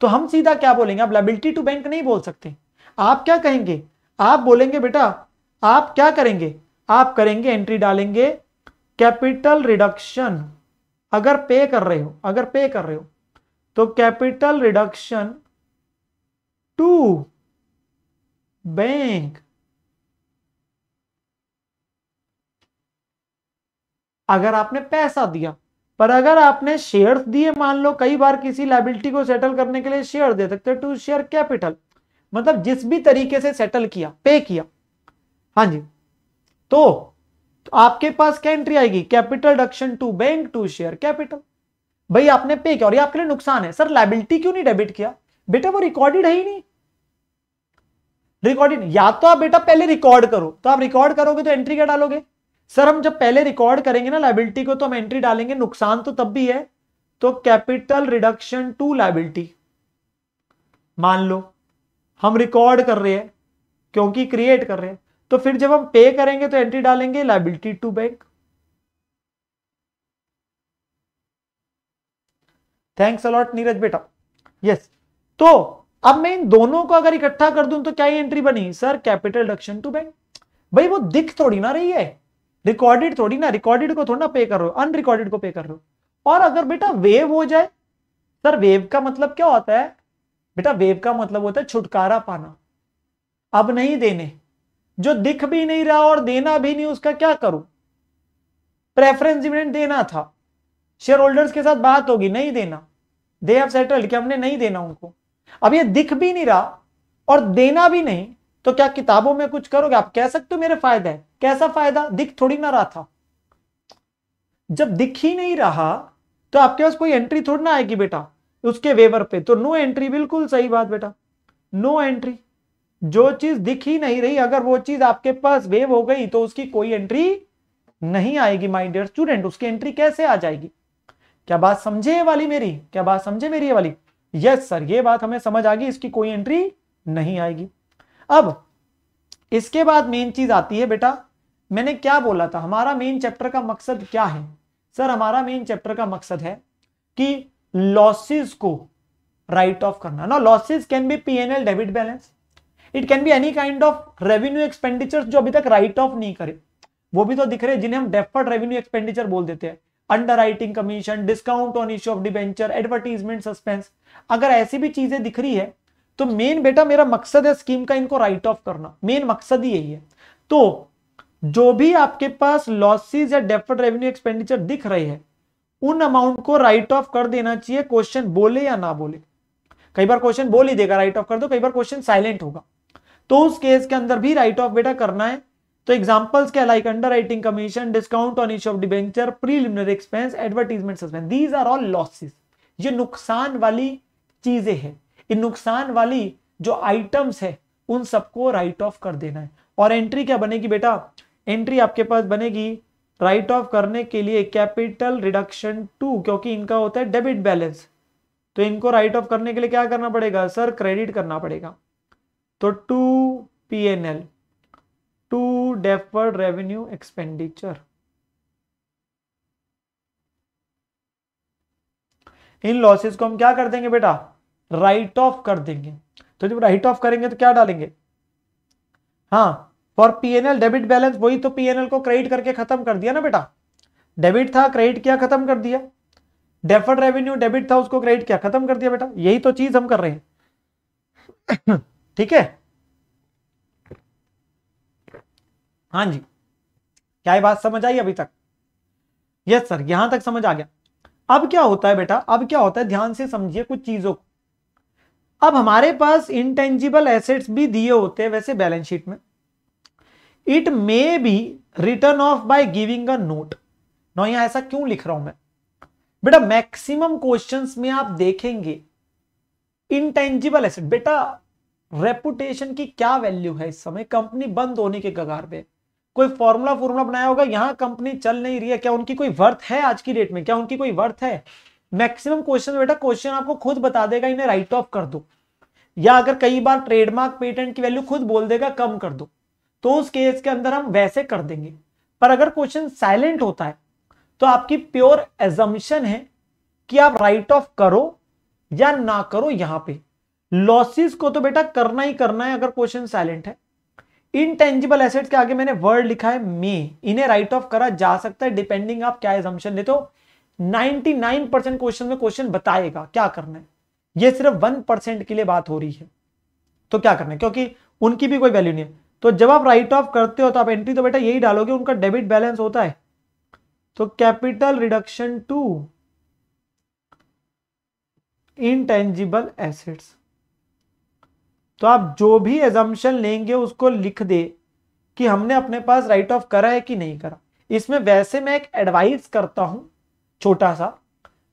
तो हम सीधा क्या बोलेंगे आप लाइबिलिटी टू बैंक नहीं बोल सकते आप क्या कहेंगे आप बोलेंगे बेटा आप क्या करेंगे आप करेंगे एंट्री डालेंगे कैपिटल रिडक्शन अगर पे कर रहे हो अगर पे कर रहे हो तो कैपिटल रिडक्शन टू बैंक अगर आपने पैसा दिया पर अगर आपने शेयर्स दिए मान लो कई बार किसी लाइबिलिटी को सेटल करने के लिए शेयर दे सकते हो टू शेयर कैपिटल मतलब जिस भी तरीके से सेटल किया पे किया हाँ जी तो, तो आपके पास क्या एंट्री आएगी capital reduction to bank to share capital भाई आपने पे किया और ये आपके लिए नुकसान है सर लाइबिलिटी क्यों नहीं डेबिट किया बेटा वो रिकॉर्डेड है ही नहीं रिकॉर्डेड या तो आप बेटा पहले रिकॉर्ड करो तो आप रिकॉर्ड करोगे तो एंट्री क्या डालोगे सर हम जब पहले रिकॉर्ड करेंगे ना लाइबिलिटी को तो हम एंट्री डालेंगे नुकसान तो तब भी है तो कैपिटल रिडक्शन टू लाइबिलिटी मान लो हम रिकॉर्ड कर रहे हैं क्योंकि क्रिएट कर रहे हैं तो फिर जब हम पे करेंगे तो एंट्री डालेंगे liability to bank thanks a lot Neeraj बेटा यस तो अब मैं इन दोनों को अगर इकट्ठा कर दूं तो क्या ही एंट्री बनी sir capital reduction to bank भाई वो दिख थोड़ी ना रही है रिकॉर्डेड थोड़ी ना रिकॉर्डेड को थोड़ी ना पे कर रहे हो अनरिकॉर्डेड को पे कर रहे हो और अगर बेटा वेव हो जाए सर वेव का मतलब क्या होता है बेटा वेव का मतलब होता है छुटकारा पाना अब नहीं देने जो दिख भी नहीं रहा और देना भी नहीं उसका क्या करूं प्रेफरेंस डिविडेंड देना था शेयर होल्डर्स के साथ बात होगी नहीं देना दे हैव सेटल्ड कि हमने नहीं देना उनको अब ये दिख भी नहीं रहा और देना भी नहीं तो क्या किताबों में कुछ करोगे आप कह सकते हो मेरे फायदा है कैसा फायदा दिख थोड़ी ना रहा था जब दिख ही नहीं रहा तो आपके पास कोई एंट्री थोड़ी ना आएगी बेटा उसके वेवर पे तो नो एंट्री बिल्कुल सही बात बेटा नो एंट्री जो चीज दिख ही नहीं रही अगर वो चीज आपके पास वेव हो गई तो उसकी कोई एंट्री नहीं आएगी माई डियर स्टूडेंट उसकी एंट्री कैसे आ जाएगी क्या बात समझे वाली मेरी क्या बात समझे मेरी ये वाली यस सर ये बात हमें समझ आ गई इसकी कोई एंट्री नहीं आएगी अब इसके बाद मेन चीज आती है बेटा मैंने क्या बोला था हमारा मेन चैप्टर का मकसद क्या है सर हमारा मेन चैप्टर का मकसद है कि लॉसेस को राइट ऑफ करना ना losses can be PNL debit balance it can be any kind of revenue expenditure जो अभी तक राइट ऑफ नहीं करे वो भी तो दिख रहे जिन्हें हम डेफर्ड रेवेन्यू एक्सपेंडिचर बोल देते हैं underwriting commission discount on issue of debenture advertisement suspense अगर ऐसी भी चीजें दिख रही है तो मेन बेटा मेरा मकसद है स्कीम का इनको राइट ऑफ करना मेन मकसद ही यही है तो जो भी आपके पास लॉसेज या डेफर्ड रेवेन्यू एक्सपेंडिचर दिख रहे हैं उन अमाउंट को राइट ऑफ कर देना चाहिए क्वेश्चन बोले या ना बोले कई बार क्वेश्चन बोल ही देगा राइट ऑफ कर दो कई बार क्वेश्चन साइलेंट होगा तो उस केस के अंदर भी राइट ऑफ बेटा करना है तो एग्जांपल्स क्या like underwriting commission discount on issue of debenture preliminary expense advertisement suspense these are all losses ये नुकसान वाली चीजें हैं इन नुकसान वाली जो आइटम्स है उन सबको राइट ऑफ कर देना है और एंट्री क्या बनेगी बेटा एंट्री आपके पास बनेगी राइट ऑफ करने के लिए कैपिटल रिडक्शन टू क्योंकि इनका होता है डेबिट बैलेंस तो इनको राइट ऑफ करने के लिए क्या करना पड़ेगा सर क्रेडिट करना पड़ेगा तो to P N L to deferred revenue expenditure इन लॉसेस को हम क्या कर देंगे बेटा राइट ऑफ कर देंगे तो जब राइट ऑफ करेंगे तो क्या डालेंगे हाँ फॉर पीएनएल डेबिट बैलेंस वही तो पीएनएल को क्रेडिट करके खत्म कर दिया ना बेटा डेबिट था क्रेडिट किया खत्म कर दिया डेफर्ड रेवेन्यू डेबिट था उसको क्रेडिट किया खत्म कर दिया बेटा यही तो चीज हम कर रहे हैं ठीक है हाँ जी क्या बात समझ आई अभी तक यस सर यहां तक समझ आ गया अब क्या होता है बेटा अब क्या होता है ध्यान से समझिए कुछ चीजों को अब हमारे पास इंटेंजिबल एसेट्स भी दिए होते हैं वैसे बैलेंस शीट में it may be written off by giving a note ना यहां ऐसा क्यों लिख रहा हूं मैं बेटा मैक्सिमम क्वेश्चंस में आप देखेंगे इंटेंजिबल एसेट बेटा रेपुटेशन की क्या वैल्यू है इस समय कंपनी बंद होने के कगार पे कोई फॉर्मूला फॉर्मूला बनाया होगा यहां कंपनी चल नहीं रही है क्या उनकी कोई वर्थ है आज की डेट में क्या उनकी कोई वर्थ है मैक्सिमम क्वेश्चन बेटा क्वेश्चन आपको खुद बता देगा इन्हें राइट ऑफ कर दो या अगर कई बार ट्रेडमार्क पेटेंट की वैल्यू खुद बोल देगा कम कर दो तो उस केस के अंदर हम वैसे कर देंगे पर अगर क्वेश्चन साइलेंट होता है तो आपकी प्योर एजम्पन है कि आप राइट ऑफ करो या ना करो यहां पे लॉसेस को तो बेटा करना ही करना है अगर क्वेश्चन साइलेंट है इनटेंजिबल एसेट्स के आगे मैंने वर्ड लिखा है मे इन्हें राइट ऑफ करा जा सकता है डिपेंडिंग आप क्या एजम्पन लेते हो 99 क्वेश्चन में क्वेश्चन बताएगा क्या करना है ये सिर्फ वन परसेंट के लिए बात हो रही है तो क्या करना है क्योंकि उनकी भी कोई वैल्यू नहीं है तो जब आप राइट ऑफ करते हो तो आप एंट्री तो बेटा यही डालोगे उनका डेबिट बैलेंस होता है तो capital reduction to intangible assets तो आप जो भी एजम्पन लेंगे उसको लिख दे कि हमने अपने पास राइट ऑफ करा है कि नहीं करा इसमें वैसे मैं एक एडवाइस करता हूं छोटा सा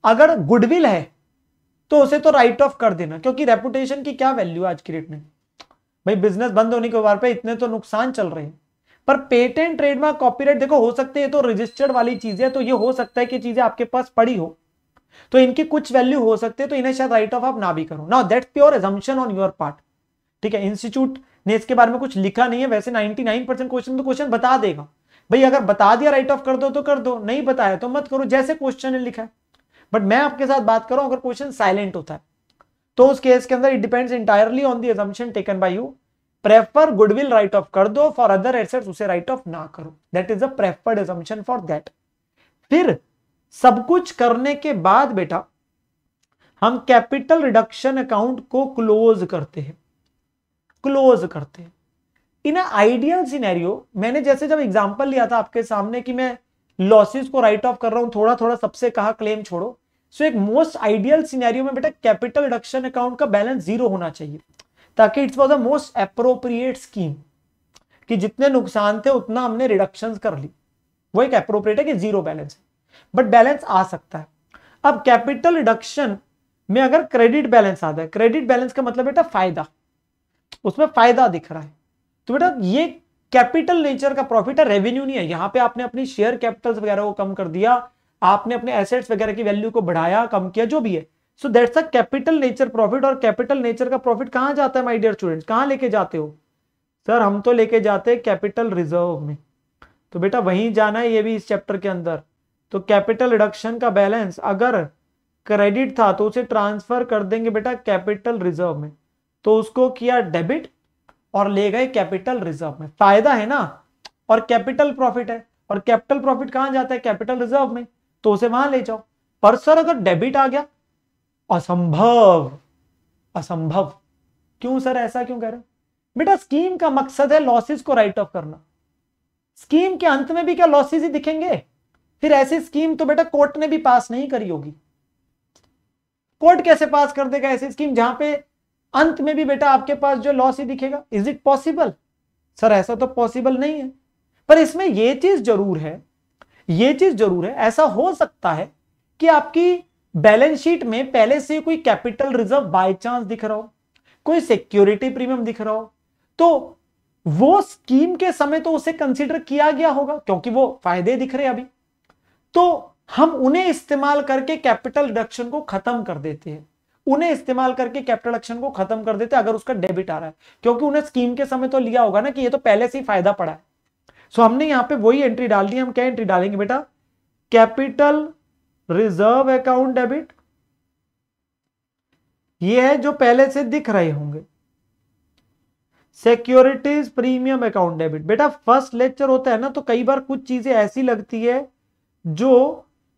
अगर गुडविल है तो उसे तो राइट ऑफ कर देना क्योंकि रेपुटेशन की क्या वैल्यू आज की डेट में भाई बिजनेस बंद होने के बार पे इतने तो नुकसान चल रहे हैं पर पेटेंट ट्रेडमार्क कॉपीराइट देखो हो सकते हैं तो रजिस्टर्ड वाली चीजें तो ये हो सकता है कि चीजें आपके पास पड़ी हो तो इनकी कुछ वैल्यू हो सकती है तो इन्हें शायद राइट ऑफ आप ना भी करो now that's pure assumption on your part ठीक है इंस्टीट्यूट ने इसके बारे में कुछ लिखा नहीं है वैसे नाइन परसेंट क्वेश्चन तो क्वेश्चन बता देगा भाई अगर बता दिया राइट ऑफ कर दो तो कर दो नहीं बताया तो मत करो जैसे क्वेश्चन लिखा है बट मैं आपके साथ बात करूं अगर क्वेश्चन साइलेंट होता है तो उस केस के अंदर it depends entirely on the taken by you prefer goodwill write off कर दो फॉर अदर एसेट्स उसे राइट ऑफ ना करो that is a preferred assumption for that फिर सब कुछ करने के बाद बेटा हम कैपिटल रिडक्शन अकाउंट को क्लोज करते हैं क्लोज करते हैं इन आइडियल सिनेरियो मैंने जैसे जब एग्जांपल लिया था आपके सामने कि मैं लॉसेस को राइट ऑफ कर रहा हूं थोड़ा थोड़ा सबसे कहा क्लेम छोड़ो सो एक मोस्ट आइडियल सिनेरियो में बेटा कैपिटल रिडक्शन अकाउंट का बैलेंस जीरो होना चाहिए ताकि it's was a most appropriate scheme कि जितने नुकसान थे उतना हमने रिडक्शन कर ली वो एक अप्रोप्रिएट है कि जीरो बैलेंस है बट बैलेंस आ सकता है अब कैपिटल रिडक्शन में अगर क्रेडिट बैलेंस आता है क्रेडिट बैलेंस का मतलब बेटा फायदा उसमें फायदा दिख रहा है तो बेटा ये कैपिटल नेचर का प्रॉफिट है रेवेन्यू नहीं है यहां पे आपने अपनी शेयर कैपिटल्स वगैरह को कम कर दिया आपने अपने एसेट्स वगैरह की वैल्यू को बढ़ाया कम किया जो भी है so that's a capital nature profit और कैपिटल नेचर का प्रॉफिट कहां जाता है माय डियर स्टूडेंट्स कहां लेके जाते हो सर हम तो लेके जाते हैं कैपिटल रिजर्व में तो बेटा वहीं जाना है ये भी इस चैप्टर के अंदर तो कैपिटल रिडक्शन का बैलेंस अगर क्रेडिट था तो उसे ट्रांसफर कर देंगे बेटा कैपिटल रिजर्व में तो उसको किया डेबिट और ले गए कैपिटल रिजर्व में फायदा है ना और कैपिटल प्रॉफिट है और कैपिटल प्रॉफिट कहां जाता है कैपिटल रिजर्व में तो उसे वहां ले जाओ पर सर अगर डेबिट आ गया असंभव असंभव क्यों सर ऐसा क्यों कह रहे बेटा स्कीम का मकसद है लॉसेस को राइट ऑफ करना स्कीम के अंत में भी क्या लॉसेस ही दिखेंगे फिर ऐसी स्कीम तो बेटा कोर्ट ने भी पास नहीं करी होगी कोर्ट कैसे पास कर देगा ऐसी स्कीम जहां पे अंत में भी बेटा आपके पास जो लॉस ही दिखेगा इज इट पॉसिबल सर ऐसा तो पॉसिबल नहीं है पर इसमें यह चीज जरूर है यह चीज जरूर है ऐसा हो सकता है कि आपकी बैलेंस शीट में पहले से कोई कैपिटल रिजर्व बाय चांस दिख रहा हो कोई सिक्योरिटी प्रीमियम दिख रहा हो तो वो स्कीम के समय तो उसे कंसिडर किया गया होगा क्योंकि वो फायदे दिख रहे अभी तो हम उन्हें इस्तेमाल करके कैपिटल रिडक्शन को खत्म कर देते हैं उन्हें इस्तेमाल करके कैपिटल एक्शन को खत्म कर देते अगर उसका डेबिट आ रहा है क्योंकि उन्हें स्कीम के समय तो लिया होगा ना कि ये तो पहले से ही फायदा पड़ा है सो so, हमने यहां पे वही एंट्री डाल दी हम क्या एंट्री डालेंगे बेटा कैपिटल रिजर्व अकाउंट डेबिट ये है जो पहले से दिख रहे होंगे सिक्योरिटीज प्रीमियम अकाउंट डेबिट बेटा फर्स्ट लेक्चर होता है ना तो कई बार कुछ चीजें ऐसी लगती है जो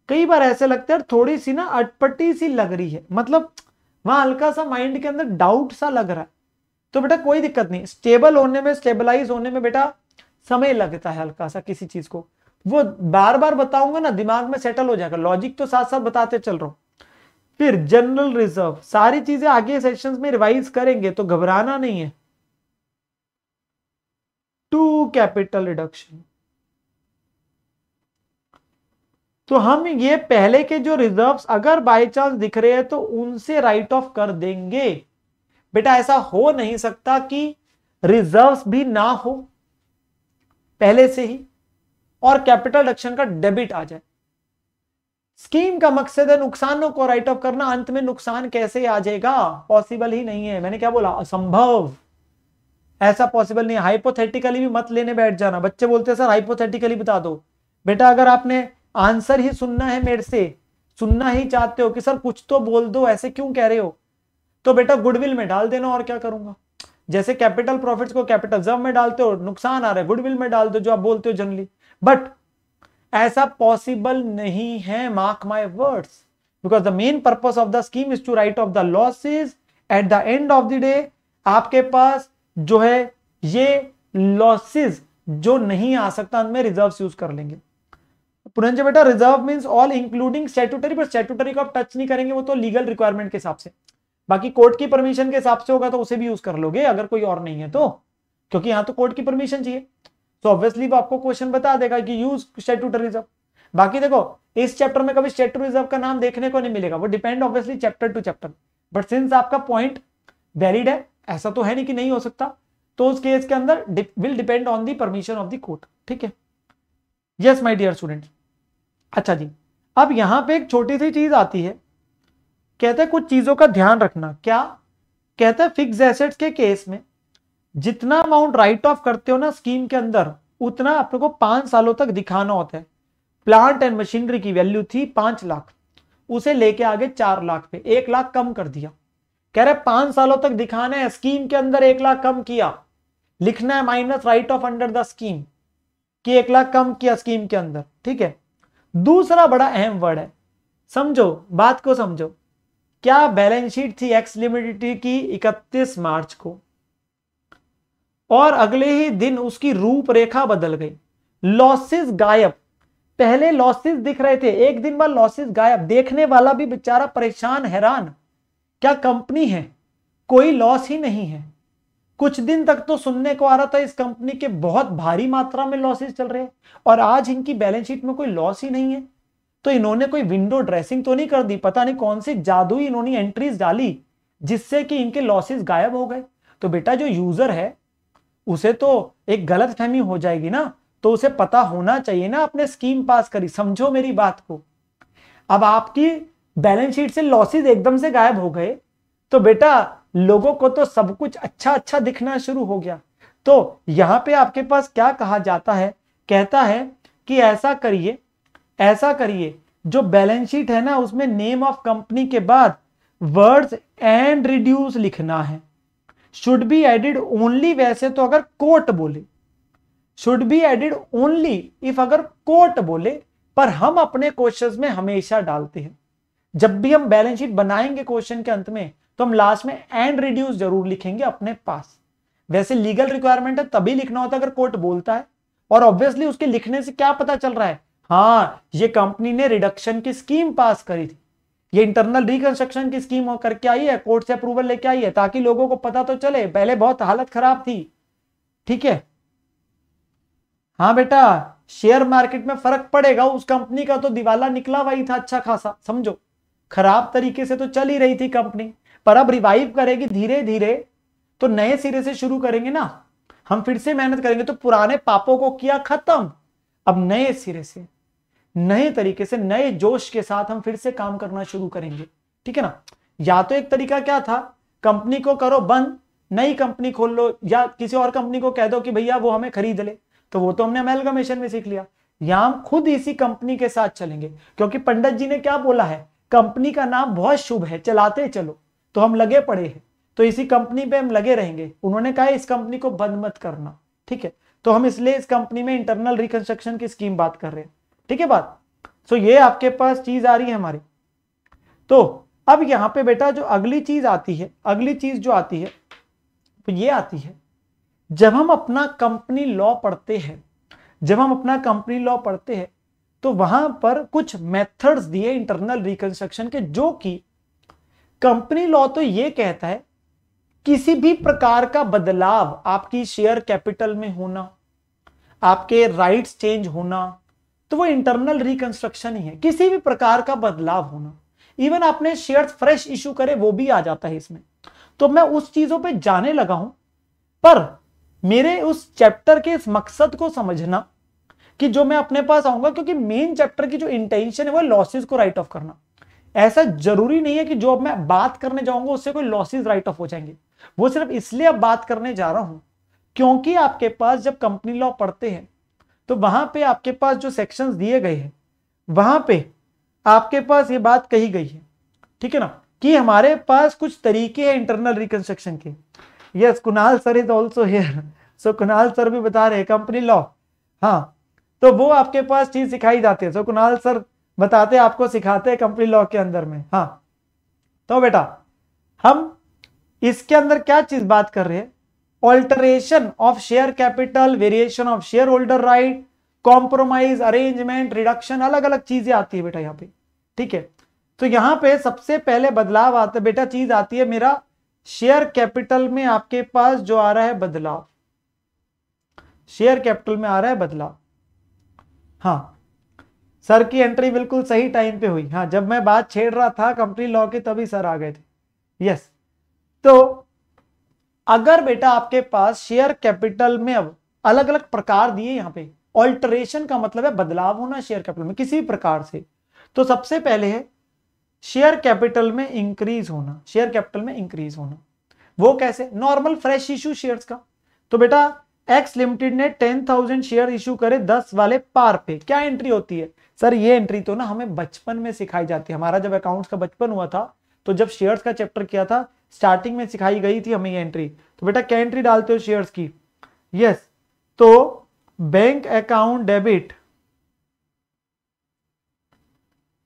कई बार ऐसे लगते हैं थोड़ी सी ना अटपटी सी लग रही है मतलब वहां हल्का सा माइंड के अंदर डाउट सा लग रहा है तो बेटा कोई दिक्कत नहीं स्टेबल होने में स्टेबलाइज होने में बेटा समय लगता है हल्का सा किसी चीज को वो बार बार बताऊंगा ना दिमाग में सेटल हो जाएगा लॉजिक तो साथ साथ बताते चल रहा हूं फिर जनरल रिजर्व सारी चीजें आगे सेशन में रिवाइज करेंगे तो घबराना नहीं है टू कैपिटल रिडक्शन तो हम ये पहले के जो रिजर्व्स अगर बाय चांस दिख रहे हैं तो उनसे राइट ऑफ कर देंगे बेटा ऐसा हो नहीं सकता कि रिजर्व्स भी ना हो पहले से ही और कैपिटल रक्षण का डेबिट आ जाए स्कीम का मकसद है नुकसानों को राइट ऑफ करना अंत में नुकसान कैसे आ जाएगा पॉसिबल ही नहीं है मैंने क्या बोला असंभव ऐसा पॉसिबल नहीं हाइपोथेटिकली भी मत लेने बैठ जाना बच्चे बोलते हैं सर हाइपोथेटिकली बता दो बेटा अगर आपने आंसर ही सुनना है मेरे से सुनना ही चाहते हो कि सर कुछ तो बोल दो ऐसे क्यों कह रहे हो तो बेटा गुडविल में डाल देना और क्या करूंगा जैसे कैपिटल प्रॉफिट्स को कैपिटल जब में डालते हो नुकसान आ रहा है गुडविल में डाल दो जो आप बोलते हो जनरली बट ऐसा पॉसिबल नहीं है mark my words because the main purpose of the scheme is to write off the losses at the end of the day आपके पास जो है ये लॉसिस जो नहीं आ सकता उनमें रिजर्व यूज कर लेंगे पुनंजय बेटा reserve means all including statutory पर स्टेटूटरी को आप टच नहीं करेंगे वो तो लीगल रिक्वायरमेंट के हिसाब से बाकी कोर्ट की परमिशन के हिसाब से होगा तो उसे भी यूज कर लोगे अगर कोई और नहीं है तो क्योंकि यहां तो कोर्ट की परमिशन चाहिए तो ऑब्वियसली वो आपको क्वेश्चन बता देगा कि यूज स्टेटूट रिजर्व बाकी देखो इस चैप्टर में कभी स्टेट रिजर्व का नाम देखने को नहीं मिलेगा वो depend obviously chapter to chapter but since आपका पॉइंट वैलिड है ऐसा तो है नहीं कि नहीं हो सकता तो उस केस के अंदर will depend on the permission of the court ठीक है यस माय डियर स्टूडेंट अच्छा जी अब यहां पे एक छोटी सी चीज आती है कहते हैं कुछ चीजों का ध्यान रखना क्या कहते हैं फिक्स एसेट्स के केस में जितना अमाउंट राइट ऑफ करते हो ना स्कीम के अंदर उतना अपने को पांच सालों तक दिखाना होता है प्लांट एंड मशीनरी की वैल्यू थी पांच लाख उसे लेके आगे चार लाख पे एक लाख कम कर दिया कह रहे पांच सालों तक दिखाना है स्कीम के अंदर एक लाख कम किया लिखना है minus write off under the scheme कि एक लाख कम किया स्कीम के अंदर ठीक है दूसरा बड़ा अहम वर्ड है समझो बात को समझो क्या बैलेंस शीट थी एक्स लिमिटेड की 31 मार्च को और अगले ही दिन उसकी रूपरेखा बदल गई लॉसेस गायब पहले लॉसेस दिख रहे थे एक दिन बाद लॉसेस गायब देखने वाला भी बेचारा परेशान हैरान क्या कंपनी है कोई लॉस ही नहीं है कुछ दिन तक तो सुनने को आ रहा था इस कंपनी के बहुत भारी मात्रा में लॉसेस चल रहे हैं और आज इनकी बैलेंस शीट में कोई लॉस ही नहीं है तो इन्होंने कोई विंडो ड्रेसिंग तो नहीं कर दी पता नहीं कौन सी जादू इन्होंने एंट्रीज डाली जिससे कि इनके लॉसेस गायब हो गए तो बेटा जो यूजर है उसे तो एक गलत फहमी हो जाएगी ना तो उसे पता होना चाहिए ना अपने स्कीम पास करी समझो मेरी बात को अब आपकी बैलेंस शीट से लॉसेज एकदम से गायब हो गए तो बेटा लोगों को तो सब कुछ अच्छा अच्छा दिखना शुरू हो गया तो यहाँ पे आपके पास क्या कहा जाता है कहता है कि ऐसा करिए ऐसा करिए जो बैलेंस शीट है ना उसमें नेम ऑफ कंपनी के बाद वर्ड्स एंड रिड्यूस लिखना है शुड बी एडिड ओनली वैसे तो अगर कोट बोले should be added only if अगर कोट बोले पर हम अपने क्वेश्चन में हमेशा डालते हैं जब भी हम बैलेंस शीट बनाएंगे क्वेश्चन के अंत में तो हम लास्ट में एंड रिड्यूस जरूर लिखेंगे अपने पास वैसे लीगल रिक्वायरमेंट है तभी लिखना होता है अगर कोर्ट बोलता है और ऑब्वियसली उसके लिखने से क्या पता चल रहा है हाँ ये कंपनी ने रिडक्शन की स्कीम पास करी थी ये इंटरनल रिकंस्ट्रक्शन की स्कीम करके आई है कोर्ट से अप्रूवल लेके आई है ताकि लोगों को पता तो चले पहले बहुत हालत खराब थी ठीक है हाँ बेटा शेयर मार्केट में फर्क पड़ेगा उस कंपनी का तो दिवाला निकला हुआ था अच्छा खासा समझो खराब तरीके से तो चल ही रही थी कंपनी पर अब रिवाइव करेगी धीरे धीरे तो नए सिरे से शुरू करेंगे ना हम फिर से मेहनत करेंगे तो पुराने पापों को किया खत्म अब नए सिरे से नए तरीके से नए जोश के साथ हम फिर से काम करना शुरू करेंगे ठीक है ना या तो एक तरीका क्या था कंपनी को करो बंद नई कंपनी खोल लो या किसी और कंपनी को कह दो कि भैया वो हमें खरीद ले तो वो तो हमने अमेलगमेशन में सीख लिया या हम खुद इसी कंपनी के साथ चलेंगे क्योंकि पंडित जी ने क्या बोला है कंपनी का नाम बहुत शुभ है चलाते चलो तो हम लगे पड़े हैं तो इसी कंपनी पे हम लगे रहेंगे उन्होंने कहा इस कंपनी को बंद मत करना ठीक है तो हम इसलिए इस कंपनी में इंटरनल रिकंस्ट्रक्शन की स्कीम बात कर रहे हैं ठीक है बात सो ये आपके पास चीज आ रही है हमारी तो अब यहां पे बेटा जो अगली चीज आती है अगली चीज जो आती है तो ये आती है जब हम अपना कंपनी लॉ पढ़ते हैं जब हम अपना कंपनी लॉ पढ़ते हैं तो वहां पर कुछ मेथड्स दिए इंटरनल रिकंस्ट्रक्शन के जो कि कंपनी लॉ तो यह कहता है किसी भी प्रकार का बदलाव आपकी शेयर कैपिटल में होना आपके राइट्स चेंज होना तो वो इंटरनल रिकंस्ट्रक्शन ही है किसी भी प्रकार का बदलाव होना इवन आपने शेयर्स फ्रेश इशू करे वो भी आ जाता है इसमें तो मैं उस चीजों पे जाने लगा हूं पर मेरे उस चैप्टर के इस मकसद को समझना कि जो मैं अपने पास आऊंगा क्योंकि मेन चैप्टर की जो इंटेंशन है वो लॉसेज को राइट ऑफ करना ऐसा जरूरी नहीं है कि जो अब मैं बात करने जाऊंगा उससे कोई लॉसेज राइट ऑफ हो जाएंगे वो सिर्फ इसलिए अब बात करने जा रहा हूं क्योंकि आपके पास जब कंपनी लॉ पढ़ते हैं तो वहां पे आपके पास जो सेक्शंस दिए गए हैं वहां पे आपके पास ये बात कही गई है ठीक है ना कि हमारे पास कुछ तरीके हैं इंटरनल रिकंस्ट्रक्शन के yes Kunal sir is also here so Kunal sir भी बता रहे हैं कंपनी लॉ हाँ तो वो आपके पास चीज सिखाई जाती है सो कुणाल सर बताते आपको सिखाते हैं कंपनी लॉ के अंदर में हाँ तो बेटा हम इसके अंदर क्या चीज बात कर रहे हैं alteration of share capital variation of share holder right compromise arrangement reduction अलग अलग चीजें आती है बेटा यहाँ पे ठीक है तो यहाँ पे सबसे पहले बदलाव आता है बेटा चीज आती है मेरा शेयर कैपिटल में आपके पास जो आ रहा है बदलाव शेयर कैपिटल में आ रहा है बदलाव हाँ सर की एंट्री बिल्कुल सही टाइम पे हुई हाँ जब मैं बात छेड़ रहा था कंपनी लॉ के तभी सर आ गए थे यस तो अगर बेटा आपके पास शेयर कैपिटल में अब अलग अलग प्रकार दिए यहाँ पे ऑल्टरेशन का मतलब है बदलाव होना शेयर कैपिटल में किसी भी प्रकार से तो सबसे पहले है शेयर कैपिटल में इंक्रीज होना शेयर कैपिटल में इंक्रीज होना वो कैसे नॉर्मल फ्रेश इशू शेयर्स का तो बेटा एक्स लिमिटेड ने टेन थाउजेंड शेयर इशू करे दस वाले पार पे क्या एंट्री होती है सर ये एंट्री तो ना हमें बचपन में सिखाई जाती है हमारा जब अकाउंट्स का बचपन हुआ था तो जब शेयर्स का चैप्टर किया था स्टार्टिंग में सिखाई गई थी हमें ये एंट्री तो बेटा क्या एंट्री डालते हो शेयर्स की यस तो bank account debit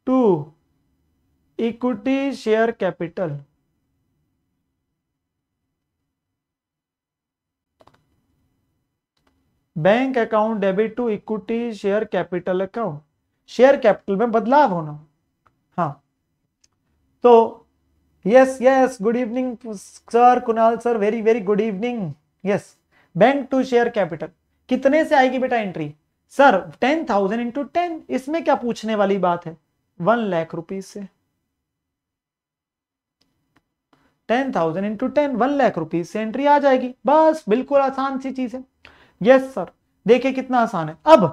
to equity share capital bank account debit to equity share capital account share capital में बदलाव होना हाँ तो yes yes good evening sir Kunal sir very very good evening yes bank to share capital कितने से आएगी बेटा entry sir ten thousand into ten इसमें क्या पूछने वाली बात है वन लाख रुपीज से ten thousand into ten one lakh rupees से एंट्री आ जाएगी बस बिल्कुल आसान सी चीज है यस सर देखिए कितना आसान है अब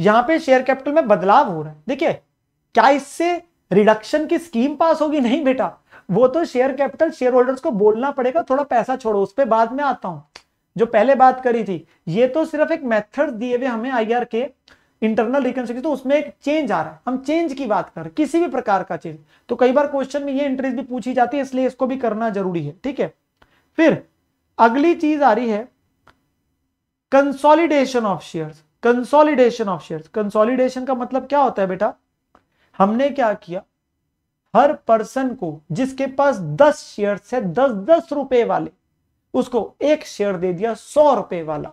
यहां पे शेयर कैपिटल में बदलाव हो रहा है देखिए क्या इससे रिडक्शन की स्कीम पास होगी नहीं बेटा वो तो शेयर कैपिटल शेयर होल्डर्स को बोलना पड़ेगा थोड़ा पैसा छोड़ो उस पर बाद में आता हूं जो पहले बात करी थी ये तो सिर्फ एक मेथड दिए हुए हमें आई के इंटरनल रिकन्स्ट्रक्शन तो उसमें एक चेंज आ रहा है हम चेंज की बात कर किसी भी प्रकार का चेंज तो कई बार क्वेश्चन में ये एंट्रीज भी पूछी जाती है इसलिए इसको भी करना जरूरी है ठीक है फिर अगली चीज आ रही है consolidation of shares consolidation of share consolidation का मतलब क्या होता है बेटा हमने क्या किया हर पर्सन को जिसके पास दस शेयर है दस दस रुपए वाले उसको एक शेयर दे दिया सौ रुपए वाला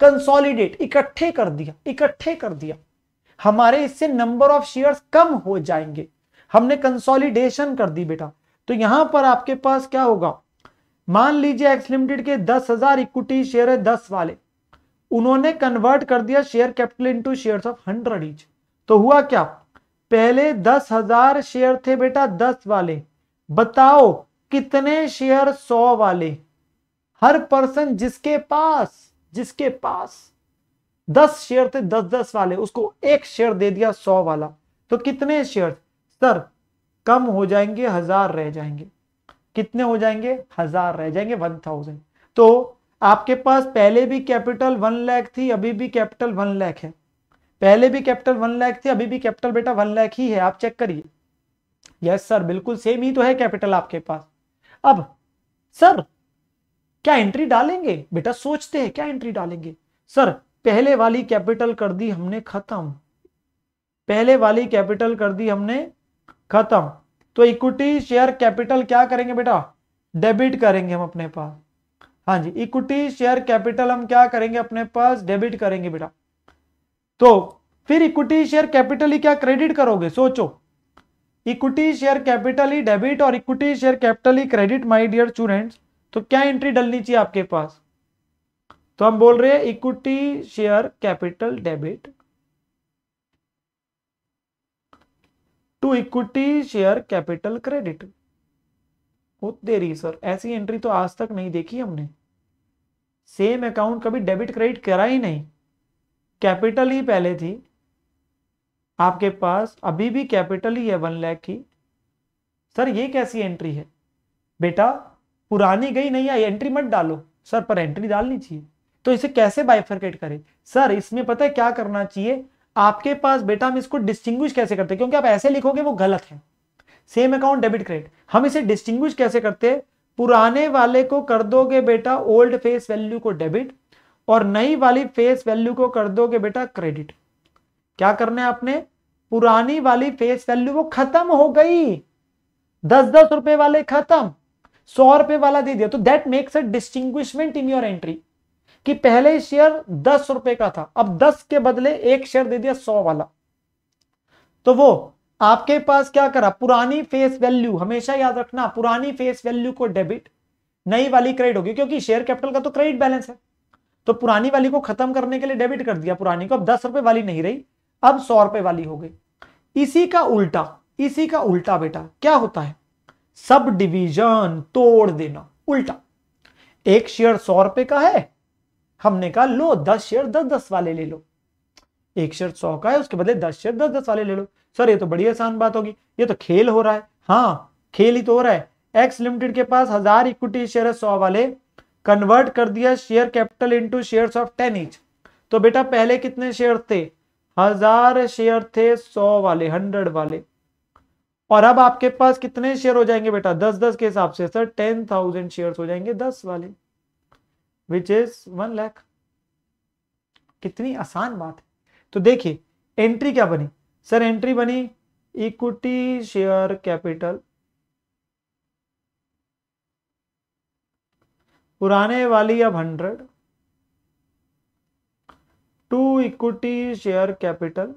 कंसोलिडेट इकट्ठे कर दिया इकट्ठे कर दिया हमारे इससे नंबर ऑफ शेयर्स कम हो जाएंगे हमने कंसोलिडेशन कर दी बेटा तो यहां पर आपके पास क्या होगा मान लीजिए एक्स लिमिटेड के दस हजार इक्विटी शेयर है दस वाले उन्होंने कन्वर्ट कर दिया share capital into shares of hundred each तो हुआ क्या पहले दस हजार शेयर थे बेटा दस वाले बताओ कितने शेयर सौ वाले हर पर्सन जिसके पास जिसके पास दस शेयर थे दस दस वाले उसको एक शेयर दे दिया सौ वाला तो कितने शेयर सर कम हो जाएंगे हजार रह जाएंगे कितने हो जाएंगे हजार रह जाएंगे वन थाउजेंड तो आपके पास पहले भी कैपिटल वन लैख थी अभी भी कैपिटल वन लैख है पहले भी कैपिटल वन लैख थी अभी भी कैपिटल बेटा वन लैख ही है आप चेक करिए यस सर बिल्कुल सेम ही तो है कैपिटल आपके पास अब सर क्या एंट्री डालेंगे बेटा सोचते हैं क्या एंट्री डालेंगे सर पहले वाली कैपिटल कर दी हमने खत्म पहले वाली कैपिटल कर दी हमने खत्म तो इक्विटी शेयर कैपिटल क्या करेंगे बेटा डेबिट करेंगे हम अपने पास हाँ जी इक्विटी शेयर कैपिटल हम क्या करेंगे अपने पास डेबिट करेंगे बेटा तो फिर इक्विटी शेयर कैपिटल ही क्या क्रेडिट करोगे सोचो इक्विटी शेयर कैपिटल ही डेबिट और इक्विटी शेयर कैपिटल ही क्रेडिट माय डियर स्टूडेंट्स तो क्या एंट्री डलनी चाहिए आपके पास तो हम बोल रहे हैं equity share capital debit to equity share capital credit बहुत देरी सर ऐसी एंट्री तो आज तक नहीं देखी हमने सेम अकाउंट कभी डेबिट क्रेडिट करा ही नहीं कैपिटल ही पहले थी आपके पास अभी भी कैपिटल ही है वन लैख की सर ये कैसी एंट्री है बेटा पुरानी गई नहीं आई एंट्री मत डालो सर पर एंट्री डालनी चाहिए तो इसे कैसे बाइफर्केट करें सर इसमें पता है क्या करना चाहिए आपके पास बेटा हम इसको डिस्टिंग्विश कैसे करते क्योंकि आप ऐसे लिखोगे वो गलत है सेम अकाउंट डेबिट क्रेडिट हम इसे डिस्टिंग्विश कैसे करते पुराने वाले को कर दोगे बेटा ओल्ड फेस वैल्यू को डेबिट और नई वाली फेस वैल्यू को कर दोगे बेटा क्रेडिट क्या करना है आपने पुरानी वाली फेस वैल्यू वो खत्म हो गई दस दस रुपए वाले खत्म सौ रुपए वाला दे दिया तो that makes a distinguishment in your entry कि पहले शेयर दस रुपए का था अब दस के बदले एक शेयर दे दिया सौ वाला तो वो आपके पास क्या करा पुरानी फेस वैल्यू हमेशा याद रखना पुरानी फेस वैल्यू को डेबिट नई वाली क्रेडिट होगी क्योंकि शेयर कैपिटल का तो क्रेडिट बैलेंस है तो पुरानी वाली को खत्म करने के लिए डेबिट कर दिया पुरानी को अब दस रुपए वाली नहीं रही अब सौ रुपए वाली हो गई इसी का उल्टा इसी का उल्टा बेटा क्या होता है सब डिवीजन तोड़ देना उल्टा एक शेयर सौ रुपए का है हमने कहा लो दस शेयर दस दस वाले ले लो एक शर्त सौ का है उसके बदले दस शर्त दस दस वाले ले लो सर ये तो बड़ी आसान बात होगी ये तो खेल हो रहा है हाँ खेल ही तो हो रहा है एक्स लिमिटेड के पास हजार इक्विटी शेयर है सौ वाले कन्वर्ट कर दिया share capital into share of ten each तो बेटा पहले कितने शेयर थे हजार शेयर थे सौ वाले हंड्रेड वाले और अब आपके पास कितने शेयर हो जाएंगे बेटा दस दस के हिसाब से सर टेन थाउजेंड शेयर हो जाएंगे दस वाले विच इज वन लैख कितनी आसान बात है तो देखिए एंट्री क्या बनी सर एंट्री बनी इक्विटी शेयर कैपिटल पुराने वाली अब hundred to equity share capital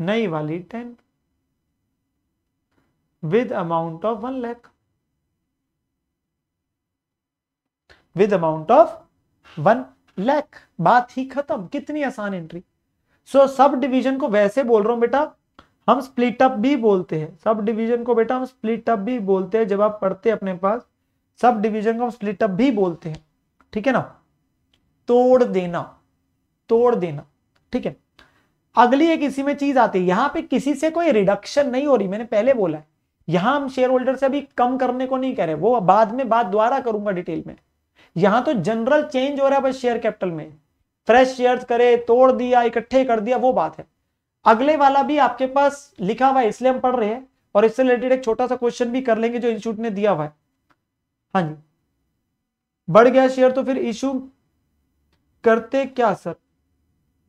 नई वाली ten with amount of one lakh with amount of one lakh बात ही खत्म कितनी आसान एंट्री सो सब डिवीजन को वैसे बोल रहा हूं बेटा हम स्प्लिट अप भी बोलते हैं सब डिवीजन को बेटा हम स्प्लिट अप भी बोलते हैं जब आप पढ़ते हैं अपने पास सब डिवीजन को हम स्प्लिट अप भी बोलते हैं ठीक है ना तोड़ देना तोड़ देना ठीक है अगली एक इसी में चीज आती है यहां पे किसी से कोई रिडक्शन नहीं हो रही मैंने पहले बोला है यहां हम शेयर होल्डर से अभी कम करने को नहीं कह रहे वो बाद में बात द्वारा करूंगा डिटेल में यहां तो जनरल चेंज हो रहा है बस शेयर कैपिटल में फ्रेश शेयर करे तोड़ दिया इकट्ठे कर दिया वो बात है अगले वाला भी आपके पास लिखा हुआ है इसलिए हम पढ़ रहे हैं और इससे रिलेटेड एक छोटा सा क्वेश्चन भी कर लेंगे जो इंस्टीट्यूट ने दिया हुआ है हाँ जी बढ़ गया शेयर तो फिर इशू करते क्या सर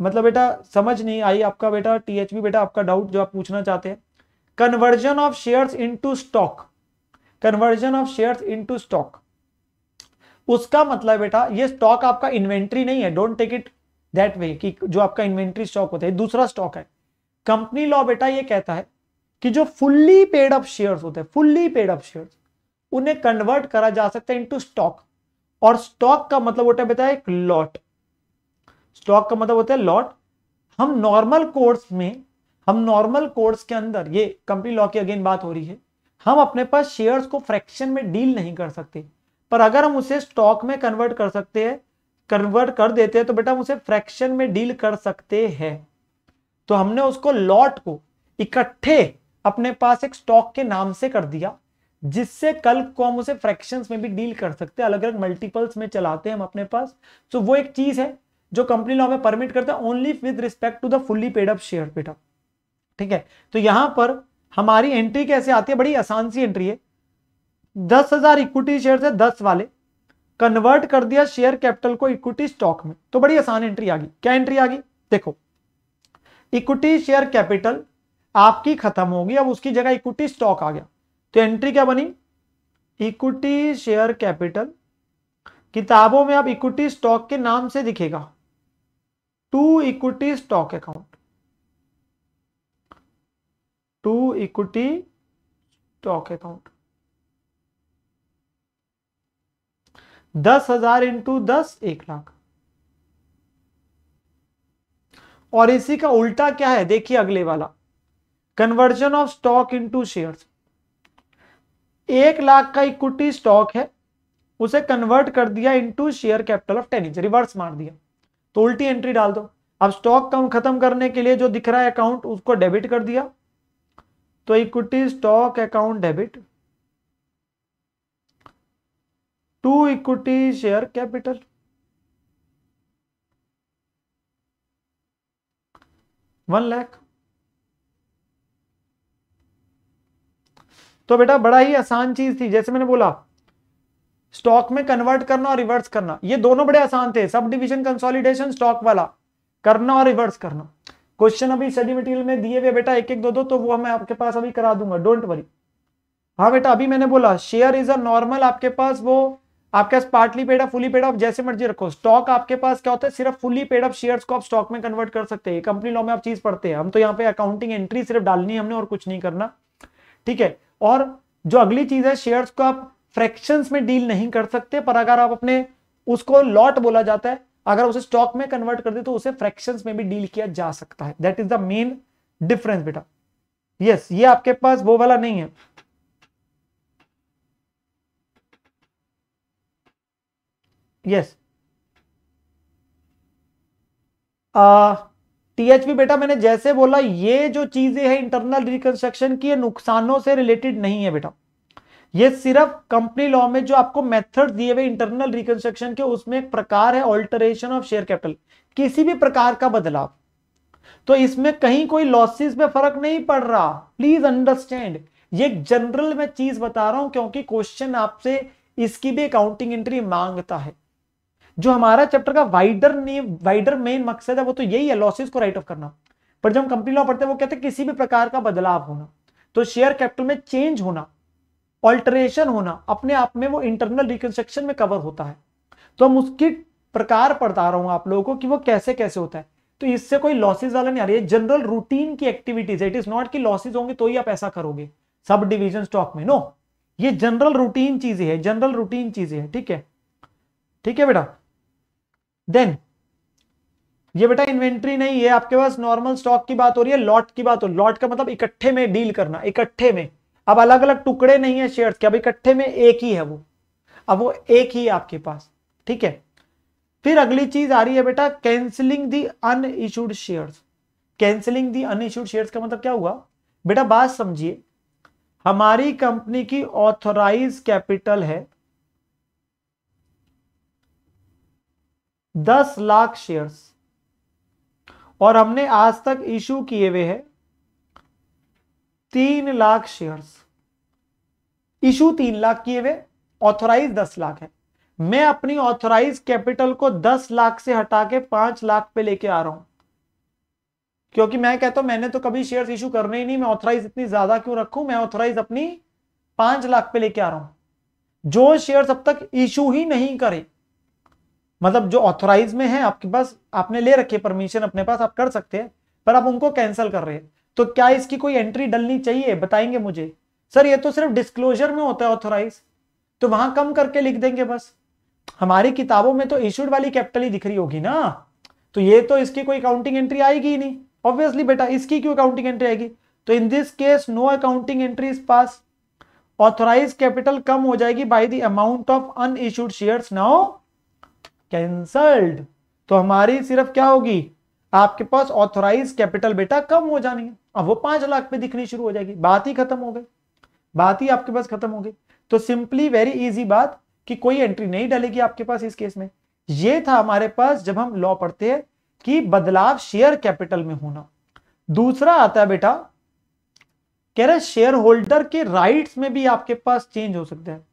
मतलब बेटा समझ नहीं आई आपका बेटा टीएचबी बेटा आपका डाउट जो आप पूछना चाहते हैं conversion of shares into stock conversion of shares into stock उसका मतलब बेटा ये स्टॉक आपका इन्वेंट्री नहीं है don't take it that way कि जो आपका इन्वेंट्री स्टॉक होता है दूसरा स्टॉक है कंपनी लॉ बेटा ये कहता है कि जो फुल्ली पेड अप शेयर्स होते हैं फुल्ली पेड अप शेयर्स उन्हें कन्वर्ट करा जा सकता है इनटू स्टॉक और स्टॉक का मतलब होता है बेटा एक लॉट स्टॉक का मतलब होता है लॉट हम नॉर्मल कोर्स में हम नॉर्मल कोर्स के अंदर ये कंपनी लॉ की अगेन बात हो रही है हम अपने पास शेयर्स को फ्रैक्शन में डील नहीं कर सकते पर अगर हम उसे स्टॉक में कन्वर्ट कर सकते हैं कन्वर्ट कर देते हैं तो बेटा हम उसे फ्रैक्शन में डील कर सकते हैं तो हमने उसको लॉट को इकट्ठे अपने पास एक स्टॉक के नाम से कर दिया जिससे कल को हम उसे फ्रैक्शंस में भी डील कर सकते हैं अलग अलग मल्टीपल्स में चलाते हैं हम अपने पास तो वो एक चीज है जो कंपनी लॉ में परमिट करता है only with respect to the fully paid up share बेटा ठीक है तो यहां पर हमारी एंट्री कैसे आती है बड़ी आसान सी एंट्री है दस हजार इक्विटी शेयर से दस वाले कन्वर्ट कर दिया शेयर कैपिटल को इक्विटी स्टॉक में तो बड़ी आसान एंट्री आ गई क्या एंट्री आ गई देखो इक्विटी शेयर कैपिटल आपकी खत्म होगी अब उसकी जगह इक्विटी स्टॉक आ गया तो एंट्री क्या बनी इक्विटी शेयर कैपिटल किताबों में अब इक्विटी स्टॉक के नाम से दिखेगा to equity stock account to equity stock account दस हजार इंटू दस एक लाख और इसी का उल्टा क्या है देखिए अगले वाला conversion of stock into share एक लाख का इक्विटी स्टॉक है उसे कन्वर्ट कर दिया into share capital of ten reverse मार दिया तो उल्टी एंट्री डाल दो अब स्टॉक कम खत्म करने के लिए जो दिख रहा है अकाउंट उसको डेबिट कर दिया तो equity stock account debit to equity share capital one lakh तो बेटा बड़ा ही आसान चीज थी जैसे मैंने बोला स्टॉक में कन्वर्ट करना और रिवर्स करना ये दोनों बड़े आसान थे सब डिविजन कंसोलिडेशन स्टॉक वाला करना और रिवर्स करना क्वेश्चन अभी स्टडी मटेरियल में दिए हुए बेटा एक एक दो दो तो वो मैं आपके पास अभी करा दूंगा डोंट वरी हाँ बेटा अभी मैंने बोला शेयर इज अ नॉर्मल आपके पास वो आपके पास partly paid of fully paid of जैसे मर्जी रखो स्टॉक आपके पास क्या होता है सिर्फ फुली पेड ऑफ शेयर्स को आप स्टॉक में कन्वर्ट कर सकते हैं कंपनी लॉ में आप चीज पढ़ते हैं हम तो यहाँ पे अकाउंटिंग एंट्री सिर्फ डालनी है हमने और कुछ नहीं करना ठीक है और जो अगली चीज है शेयर्स को आप फ्रैक्शन में डील नहीं कर सकते पर अगर आप अपने उसको लॉट बोला जाता है अगर उसे स्टॉक में कन्वर्ट कर दे तो उसे फ्रैक्शन में भी डील किया जा सकता है that is the main difference बेटा यस ये आपके पास वो वाला नहीं है यस टीएचपी uh, बेटा मैंने जैसे बोला ये जो चीजें हैं इंटरनल रिकंस्ट्रक्शन की ये नुकसानों से रिलेटेड नहीं है बेटा ये सिर्फ कंपनी लॉ में जो आपको मेथड दिए हुए इंटरनल रिकंस्ट्रक्शन के उसमें एक प्रकार है ऑल्टरेशन ऑफ शेयर कैपिटल किसी भी प्रकार का बदलाव तो इसमें कहीं कोई लॉसेस में फर्क नहीं पड़ रहा प्लीज अंडरस्टैंड ये जनरल मैं चीज बता रहा हूं क्योंकि क्वेश्चन आपसे इसकी भी अकाउंटिंग एंट्री मांगता है जो हमारा चैप्टर का वाइडर नेम वाइडर मेन मकसद है वो तो यही है लॉसेज को राइट ऑफ करना पर जब हम कंपनी लॉ पढ़ते हैं वो कहते हैं किसी भी प्रकार का बदलाव होना तो शेयर कैपिटल में चेंज होना ऑल्टरेशन होना अपने आप में वो इंटरनल रिकंस्ट्रक्शन में कवर होता है तो हम उसकी प्रकार पढ़ता रहा हूं आप लोगों को कि वो कैसे कैसे होता है तो इससे कोई लॉसेज वाला नहीं आ रही है जनरल रूटीन की एक्टिविटीज इट इज नॉट कि लॉसेज होंगे तो ही आप ऐसा करोगे सब डिविजन स्टॉक में नो ये जनरल रूटीन चीजें है जनरल रूटीन चीजें है ठीक है ठीक है बेटा देन ये बेटा इन्वेंट्री नहीं है आपके पास नॉर्मल स्टॉक की बात हो रही है लॉट की बात हो लॉट का मतलब इकट्ठे में डील करना इकट्ठे में अब अलग अलग टुकड़े नहीं है शेयर्स के अब इकट्ठे में एक ही है वो अब वो एक ही है आपके पास ठीक है फिर अगली चीज आ रही है बेटा cancelling the unissued shares cancelling the unissued share का मतलब क्या हुआ बेटा बात समझिए हमारी कंपनी की ऑथोराइज कैपिटल है दस लाख शेयर्स और हमने आज तक इशू किए हुए हैं तीन लाख शेयर्स इशू तीन लाख किए हुए ऑथोराइज दस लाख है मैं अपनी ऑथोराइज कैपिटल को दस लाख से हटा के पांच लाख पे लेके आ रहा हूं क्योंकि मैं कहता हूं मैंने तो कभी शेयर्स इशू करने ही नहीं मैं ऑथोराइज इतनी ज्यादा क्यों रखू मैं ऑथोराइज अपनी पांच लाख पे लेके आ रहा हूं जो शेयर्स अब तक इशू ही नहीं करे मतलब जो ऑथोराइज में है आपके पास आपने ले रखे परमिशन अपने पास आप कर सकते हैं पर आप उनको कैंसिल कर रहे हैं तो क्या इसकी कोई एंट्री डलनी चाहिए बताएंगे मुझे सर ये तो सिर्फ डिस्क्लोजर में होता है ऑथोराइज तो वहां कम करके लिख देंगे बस हमारी किताबों में तो इश्यूड वाली कैपिटल ही दिख रही होगी ना तो ये तो इसकी कोई अकाउंटिंग एंट्री आएगी ही नहीं ऑब्वियसली बेटा इसकी क्यों अकाउंटिंग एंट्री आएगी तो in this case no accounting entry pass authorise capital कम हो जाएगी by the amount of unissued shares now cancelled तो हमारी सिर्फ क्या होगी आपके पास ऑथोराइज कैपिटल बेटा कम हो जानी है अब वो पांच लाख पे दिखनी शुरू हो जाएगी बात ही खत्म हो गई बात ही आपके पास खत्म हो गई तो सिंपली वेरी इजी बात कि कोई एंट्री नहीं डालेगी आपके पास इस केस में ये था हमारे पास जब हम लॉ पढ़ते हैं कि बदलाव शेयर कैपिटल में होना दूसरा आता है बेटा कह रहे शेयर होल्डर के राइट्स में भी आपके पास चेंज हो सकते हैं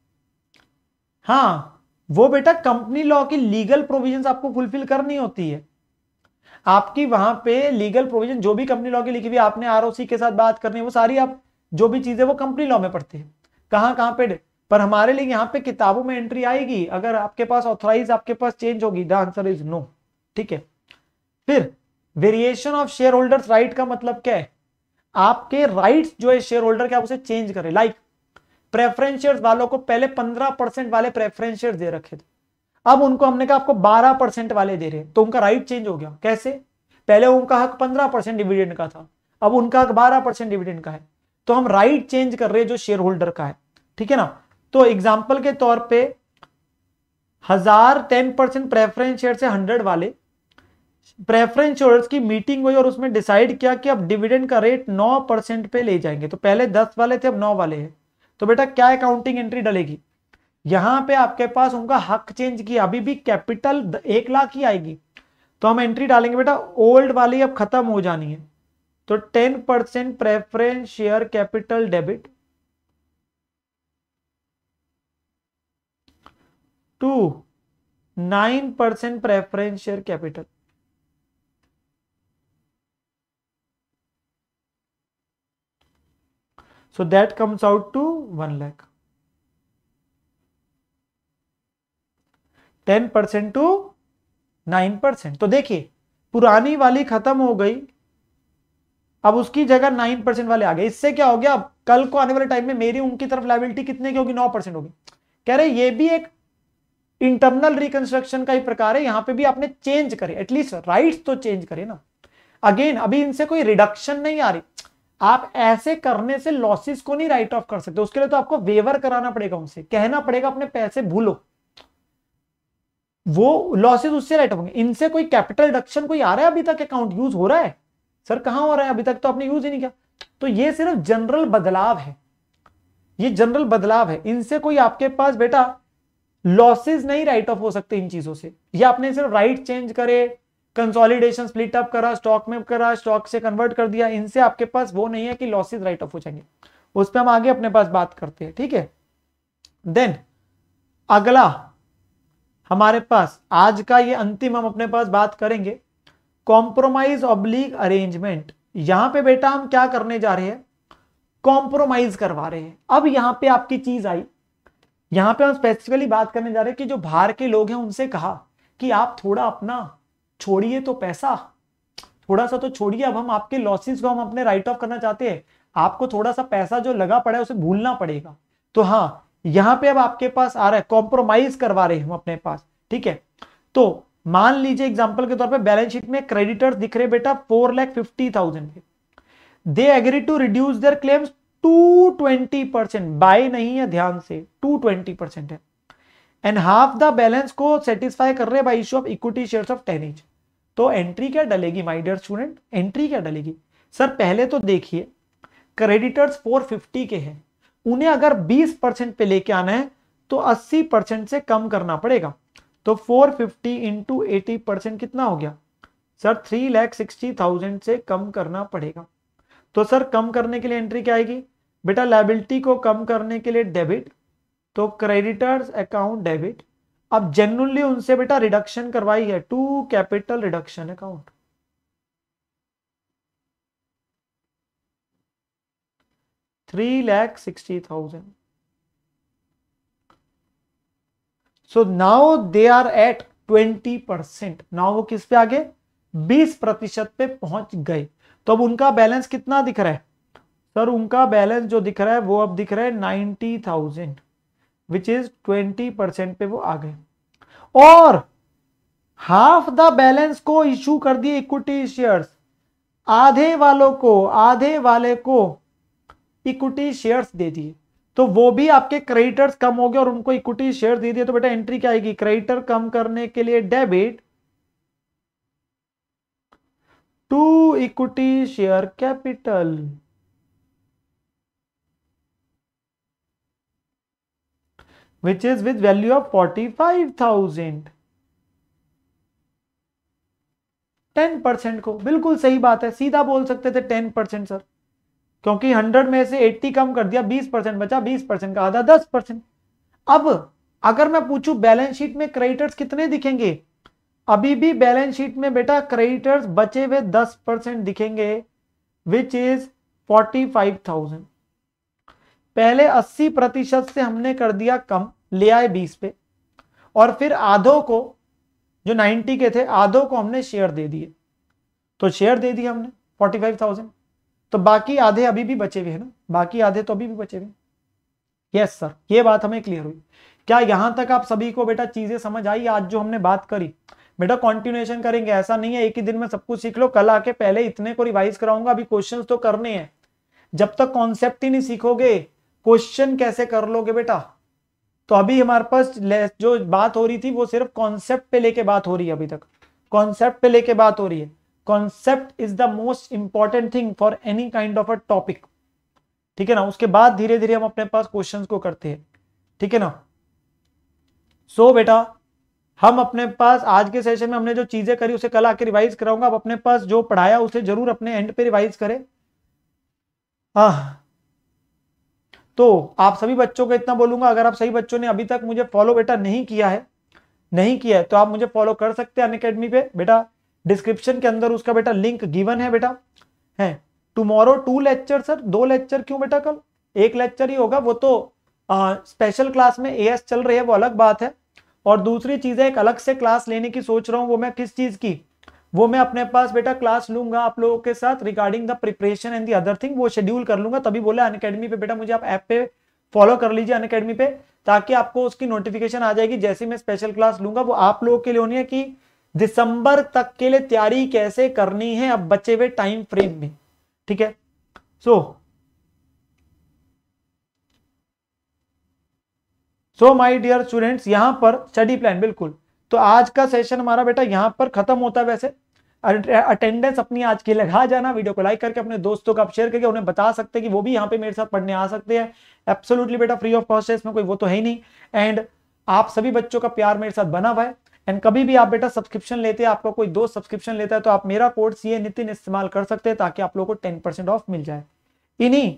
हाँ वो बेटा कंपनी लॉ की लीगल प्रोविजन आपको फुलफिल करनी होती है आपकी वहां पे लीगल प्रोविजन जो भी कंपनी लॉ की लिखी हुई आपने आरओसी के साथ बात करनी है वो सारी आप जो भी चीजें वो कंपनी लॉ में पढ़ते है कहां कहां पे पर हमारे लिए यहां पे किताबों में एंट्री आएगी अगर आपके पास ऑथोराइज आपके पास चेंज होगी द आंसर इज नो ठीक है फिर variation of share holder right का मतलब क्या है आपके राइट्स जो है शेयर होल्डर के आप उसे चेंज करें लाइक like, प्रेफरेंस शेयर वालों को पहले पंद्रह परसेंट वाले प्रेफरेंस शेयर दे रखे थे अब उनको हमने कहा आपको बारह परसेंट वाले दे रहे तो उनका राइट चेंज हो गया कैसे पहले उनका हक पंद्रह परसेंट डिविडेंड का था अब उनका हक बारह परसेंट डिविडेंड का है तो हम राइट चेंज कर रहे हैं जो शेयर होल्डर का है ठीक है ना तो एग्जाम्पल के तौर पर हजार टेन परसेंट प्रेफरेंस शेयर से हंड्रेड वाले प्रेफरेंस शेयर की मीटिंग हुई और उसमें डिसाइड किया कि अब डिविडेंड का रेट नौ परसेंट पे ले जाएंगे तो पहले दस वाले थे अब नौ वाले हैं तो बेटा क्या अकाउंटिंग एंट्री डलेगी यहां पे आपके पास उनका हक चेंज किया अभी भी कैपिटल एक लाख ही आएगी तो हम एंट्री डालेंगे बेटा ओल्ड वाली अब खत्म हो जानी है तो ten percent preference share capital debit to nine percent preference share capital So that comes out to 1 lakh. 10 percent to 9 percent तो देखिए पुरानी वाली खत्म हो गई अब उसकी जगह 9 परसेंट वाले आ गए इससे क्या हो गया अब कल को आने वाले टाइम में मेरी उनकी तरफ लाइबिलिटी कितने की होगी 9 परसेंट होगी कह रहे ये भी एक इंटरनल रिकंस्ट्रक्शन का ही प्रकार है यहां पे भी आपने चेंज करे एटलीस्ट राइट तो चेंज करे ना अगेन अभी इनसे कोई रिडक्शन नहीं आ रही आप ऐसे करने से लॉसेस को नहीं राइट ऑफ कर सकते उसके लिए तो आपको वेवर कराना पड़ेगा उनसे कहना पड़ेगा अपने पैसे भूलो वो लॉसेस उससे राइट होंगे इनसे कोई कैपिटल डक्शन कोई आ रहा है अभी तक अकाउंट यूज हो रहा है सर कहां हो रहा है अभी तक तो आपने यूज ही नहीं किया तो ये सिर्फ जनरल बदलाव है ये जनरल बदलाव है इनसे कोई आपके पास बेटा लॉसेज नहीं राइट ऑफ हो सकते इन चीजों से या आपने सिर्फ राइट चेंज करे कंसोलिडेशन स्प्लिट अप करा स्टॉक में करा स्टॉक से कन्वर्ट कर दिया इनसे आपके पास वो नहीं है कि लॉसेज राइट ऑफ हो जाएंगे उस पर हम आगे अपने पास बात करते हैं ठीक है देन अगला हमारे पास आज का ये अंतिम हम अपने पास बात करेंगे कॉम्प्रोमाइज ऑब्लिक अरेंजमेंट यहां पे बेटा हम क्या करने जा रहे हैं कॉम्प्रोमाइज करवा रहे हैं अब यहां पे आपकी चीज आई यहां पे हम स्पेसिफिकली बात करने जा रहे हैं कि जो बाहर के लोग हैं उनसे कहा कि आप थोड़ा अपना छोड़िए तो पैसा थोड़ा सा तो छोड़िए अब हम आपके लॉसेस को हम अपने राइट ऑफ करना चाहते हैं आपको थोड़ा सा पैसा जो लगा पड़ा है उसे भूलना पड़ेगा तो हाँ यहाँ पे अब आपके पास आ रहा है कॉम्प्रोमाइज करवा रहे हम अपने पास ठीक है तो मान लीजिए एग्जाम्पल के तौर पर बैलेंस शीट में क्रेडिटर्स दिख रहे बेटा फोर लैख फिफ्टी थाउजेंड के they agree to reduce their claims to twenty percent by नहीं है ध्यान से टू ट्वेंटी परसेंट है एंड हाफ द बैलेंस को सेटिस्फाई कर रहे by issue of equity share of ten each तो एंट्री क्या डलेगी माई डियर स्टूडेंट एंट्री क्या डलेगी सर पहले तो देखिए क्रेडिटर्स 450 के हैं उन्हें अगर 20 परसेंट पे लेके आना है तो 80 परसेंट से कम करना पड़ेगा तो 450 फिफ्टी इंटू एटी परसेंट कितना हो गया sir three lakh sixty thousand से कम करना पड़ेगा तो सर कम करने के लिए एंट्री क्या आएगी बेटा लाइबिलिटी को कम करने के लिए डेबिट तो क्रेडिटर्स अकाउंट डेबिट अब जेन्युनली उनसे बेटा रिडक्शन करवाई है to capital reduction account three lakh sixty thousand so now they are at twenty percent now वो किस पे आ गए बीस प्रतिशत पे पहुंच गए तो अब उनका बैलेंस कितना दिख रहा है सर उनका बैलेंस जो दिख रहा है वो अब दिख रहा है ninety thousand which is twenty percent पे वो आ गए और हाफ द बैलेंस को इश्यू कर दिए इक्विटी शेयर्स आधे वालों को आधे वाले को इक्विटी शेयर्स दे दिए तो वो भी आपके क्रेडिटर्स कम हो गए और उनको इक्विटी शेयर दे दिए तो बेटा एंट्री क्या आएगी क्रेडिटर कम करने के लिए debit to equity share capital which is with value of 45,000 10 percent को बिल्कुल सही बात है सीधा बोल सकते थे 10 परसेंट सर क्योंकि 100 में से 80 कम कर दिया 20 परसेंट बचा 20 परसेंट का आधा 10 परसेंट अब अगर मैं पूछू बैलेंस शीट में क्रेडिटर्स कितने दिखेंगे अभी भी बैलेंस शीट में बेटा क्रेडिटर्स बचे हुए 10 परसेंट दिखेंगे विच इज 45,000 पहले 80 प्रतिशत से हमने कर दिया कम ले आए 20 पे और फिर आधो को जो 90 के थे आधो को हमने शेयर दे दिए तो शेयर दे दिए हमने 45,000 तो बाकी आधे अभी भी बचे हुए हैं ना बाकी आधे तो अभी भी बचे हुए यस सर ये बात हमें क्लियर हुई क्या यहां तक आप सभी को बेटा चीजें समझ आई आज जो हमने बात करी बेटा कॉन्टिन्यूएशन करेंगे ऐसा नहीं है एक ही दिन में सब कुछ सीख लो कल आके पहले इतने को रिवाइज कराऊंगा अभी क्वेश्चंस तो करने हैं जब तक कॉन्सेप्ट ही नहीं सीखोगे क्वेश्चन कैसे कर लोगे बेटा तो अभी हमारे पास जो बात हो रही थी वो सिर्फ कॉन्सेप्ट पे लेके बात हो रही है अभी तक कॉन्सेप्ट पे लेके बात हो रही है concept is the most important thing for any kind of a topic ठीक है ना उसके बाद धीरे धीरे हम अपने पास क्वेश्चंस को करते हैं ठीक है ना सो so, बेटा हम अपने पास आज के सेशन में हमने जो चीजें करी उसे कल आके रिवाइज कराऊंगा अब अपने पास जो पढ़ाया उसे जरूर अपने एंड पे रिवाइज करें हाँ तो आप सभी बच्चों को इतना बोलूंगा अगर आप सभी बच्चों ने अभी तक मुझे फॉलो बेटा नहीं किया है नहीं किया है तो आप मुझे फॉलो कर सकते हैं अन पे बेटा डिस्क्रिप्शन के अंदर उसका बेटा लिंक गिवन है बेटा है टुमारो टू लेक्चर सर दो लेक्चर क्यों बेटा कल एक लेक्चर ही होगा वो तो आ, स्पेशल क्लास में ए चल रही है वो अलग बात है और दूसरी चीज है एक अलग से क्लास लेने की सोच रहा हूँ वो मैं किस चीज की वो मैं अपने पास बेटा क्लास लूंगा आप लोगों के साथ regarding the preparation and the other thing वो शेड्यूल कर लूंगा तभी बोले अन पे बेटा मुझे आप ऐप पे फॉलो कर लीजिए अन पे ताकि आपको उसकी नोटिफिकेशन आ जाएगी जैसे मैं स्पेशल क्लास लूंगा वो आप लोगों के लिए होनी है कि दिसंबर तक के लिए तैयारी कैसे करनी है अब बचे हुए टाइम फ्रेम में ठीक है सो सो माई डियर स्टूडेंट्स यहां पर स्टडी प्लान बिल्कुल तो आज का सेशन हमारा बेटा यहाँ पर खत्म होता है वैसे अटेंडेंस अपनी आज की लगा जाना वीडियो को लाइक करके अपने दोस्तों को आप शेयर करके उन्हें बता सकते हैं कि वो भी यहाँ पे मेरे साथ पढ़ने आ सकते हैं एब्सोल्युटली बेटा फ्री ऑफ कॉस्ट है इसमें कोई वो तो है ही नहीं एंड आप सभी बच्चों का प्यार मेरे साथ बना हुआ है एंड कभी भी आप बेटा सब्सक्रिप्शन लेते हैं आपका कोई दोस्त सब्सक्रिप्शन लेता है तो आप मेरा कोड सी नितिन इस्तेमाल कर सकते हैं ताकि आप लोग को टेन परसेंट ऑफ मिल जाए इन्हीं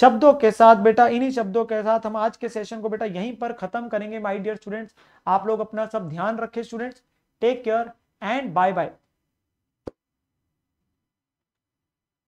शब्दों के साथ बेटा इन्हीं शब्दों के साथ हम आज के सेशन को बेटा यहीं पर खत्म करेंगे माय डियर स्टूडेंट्स आप लोग अपना सब ध्यान रखें students take care and bye bye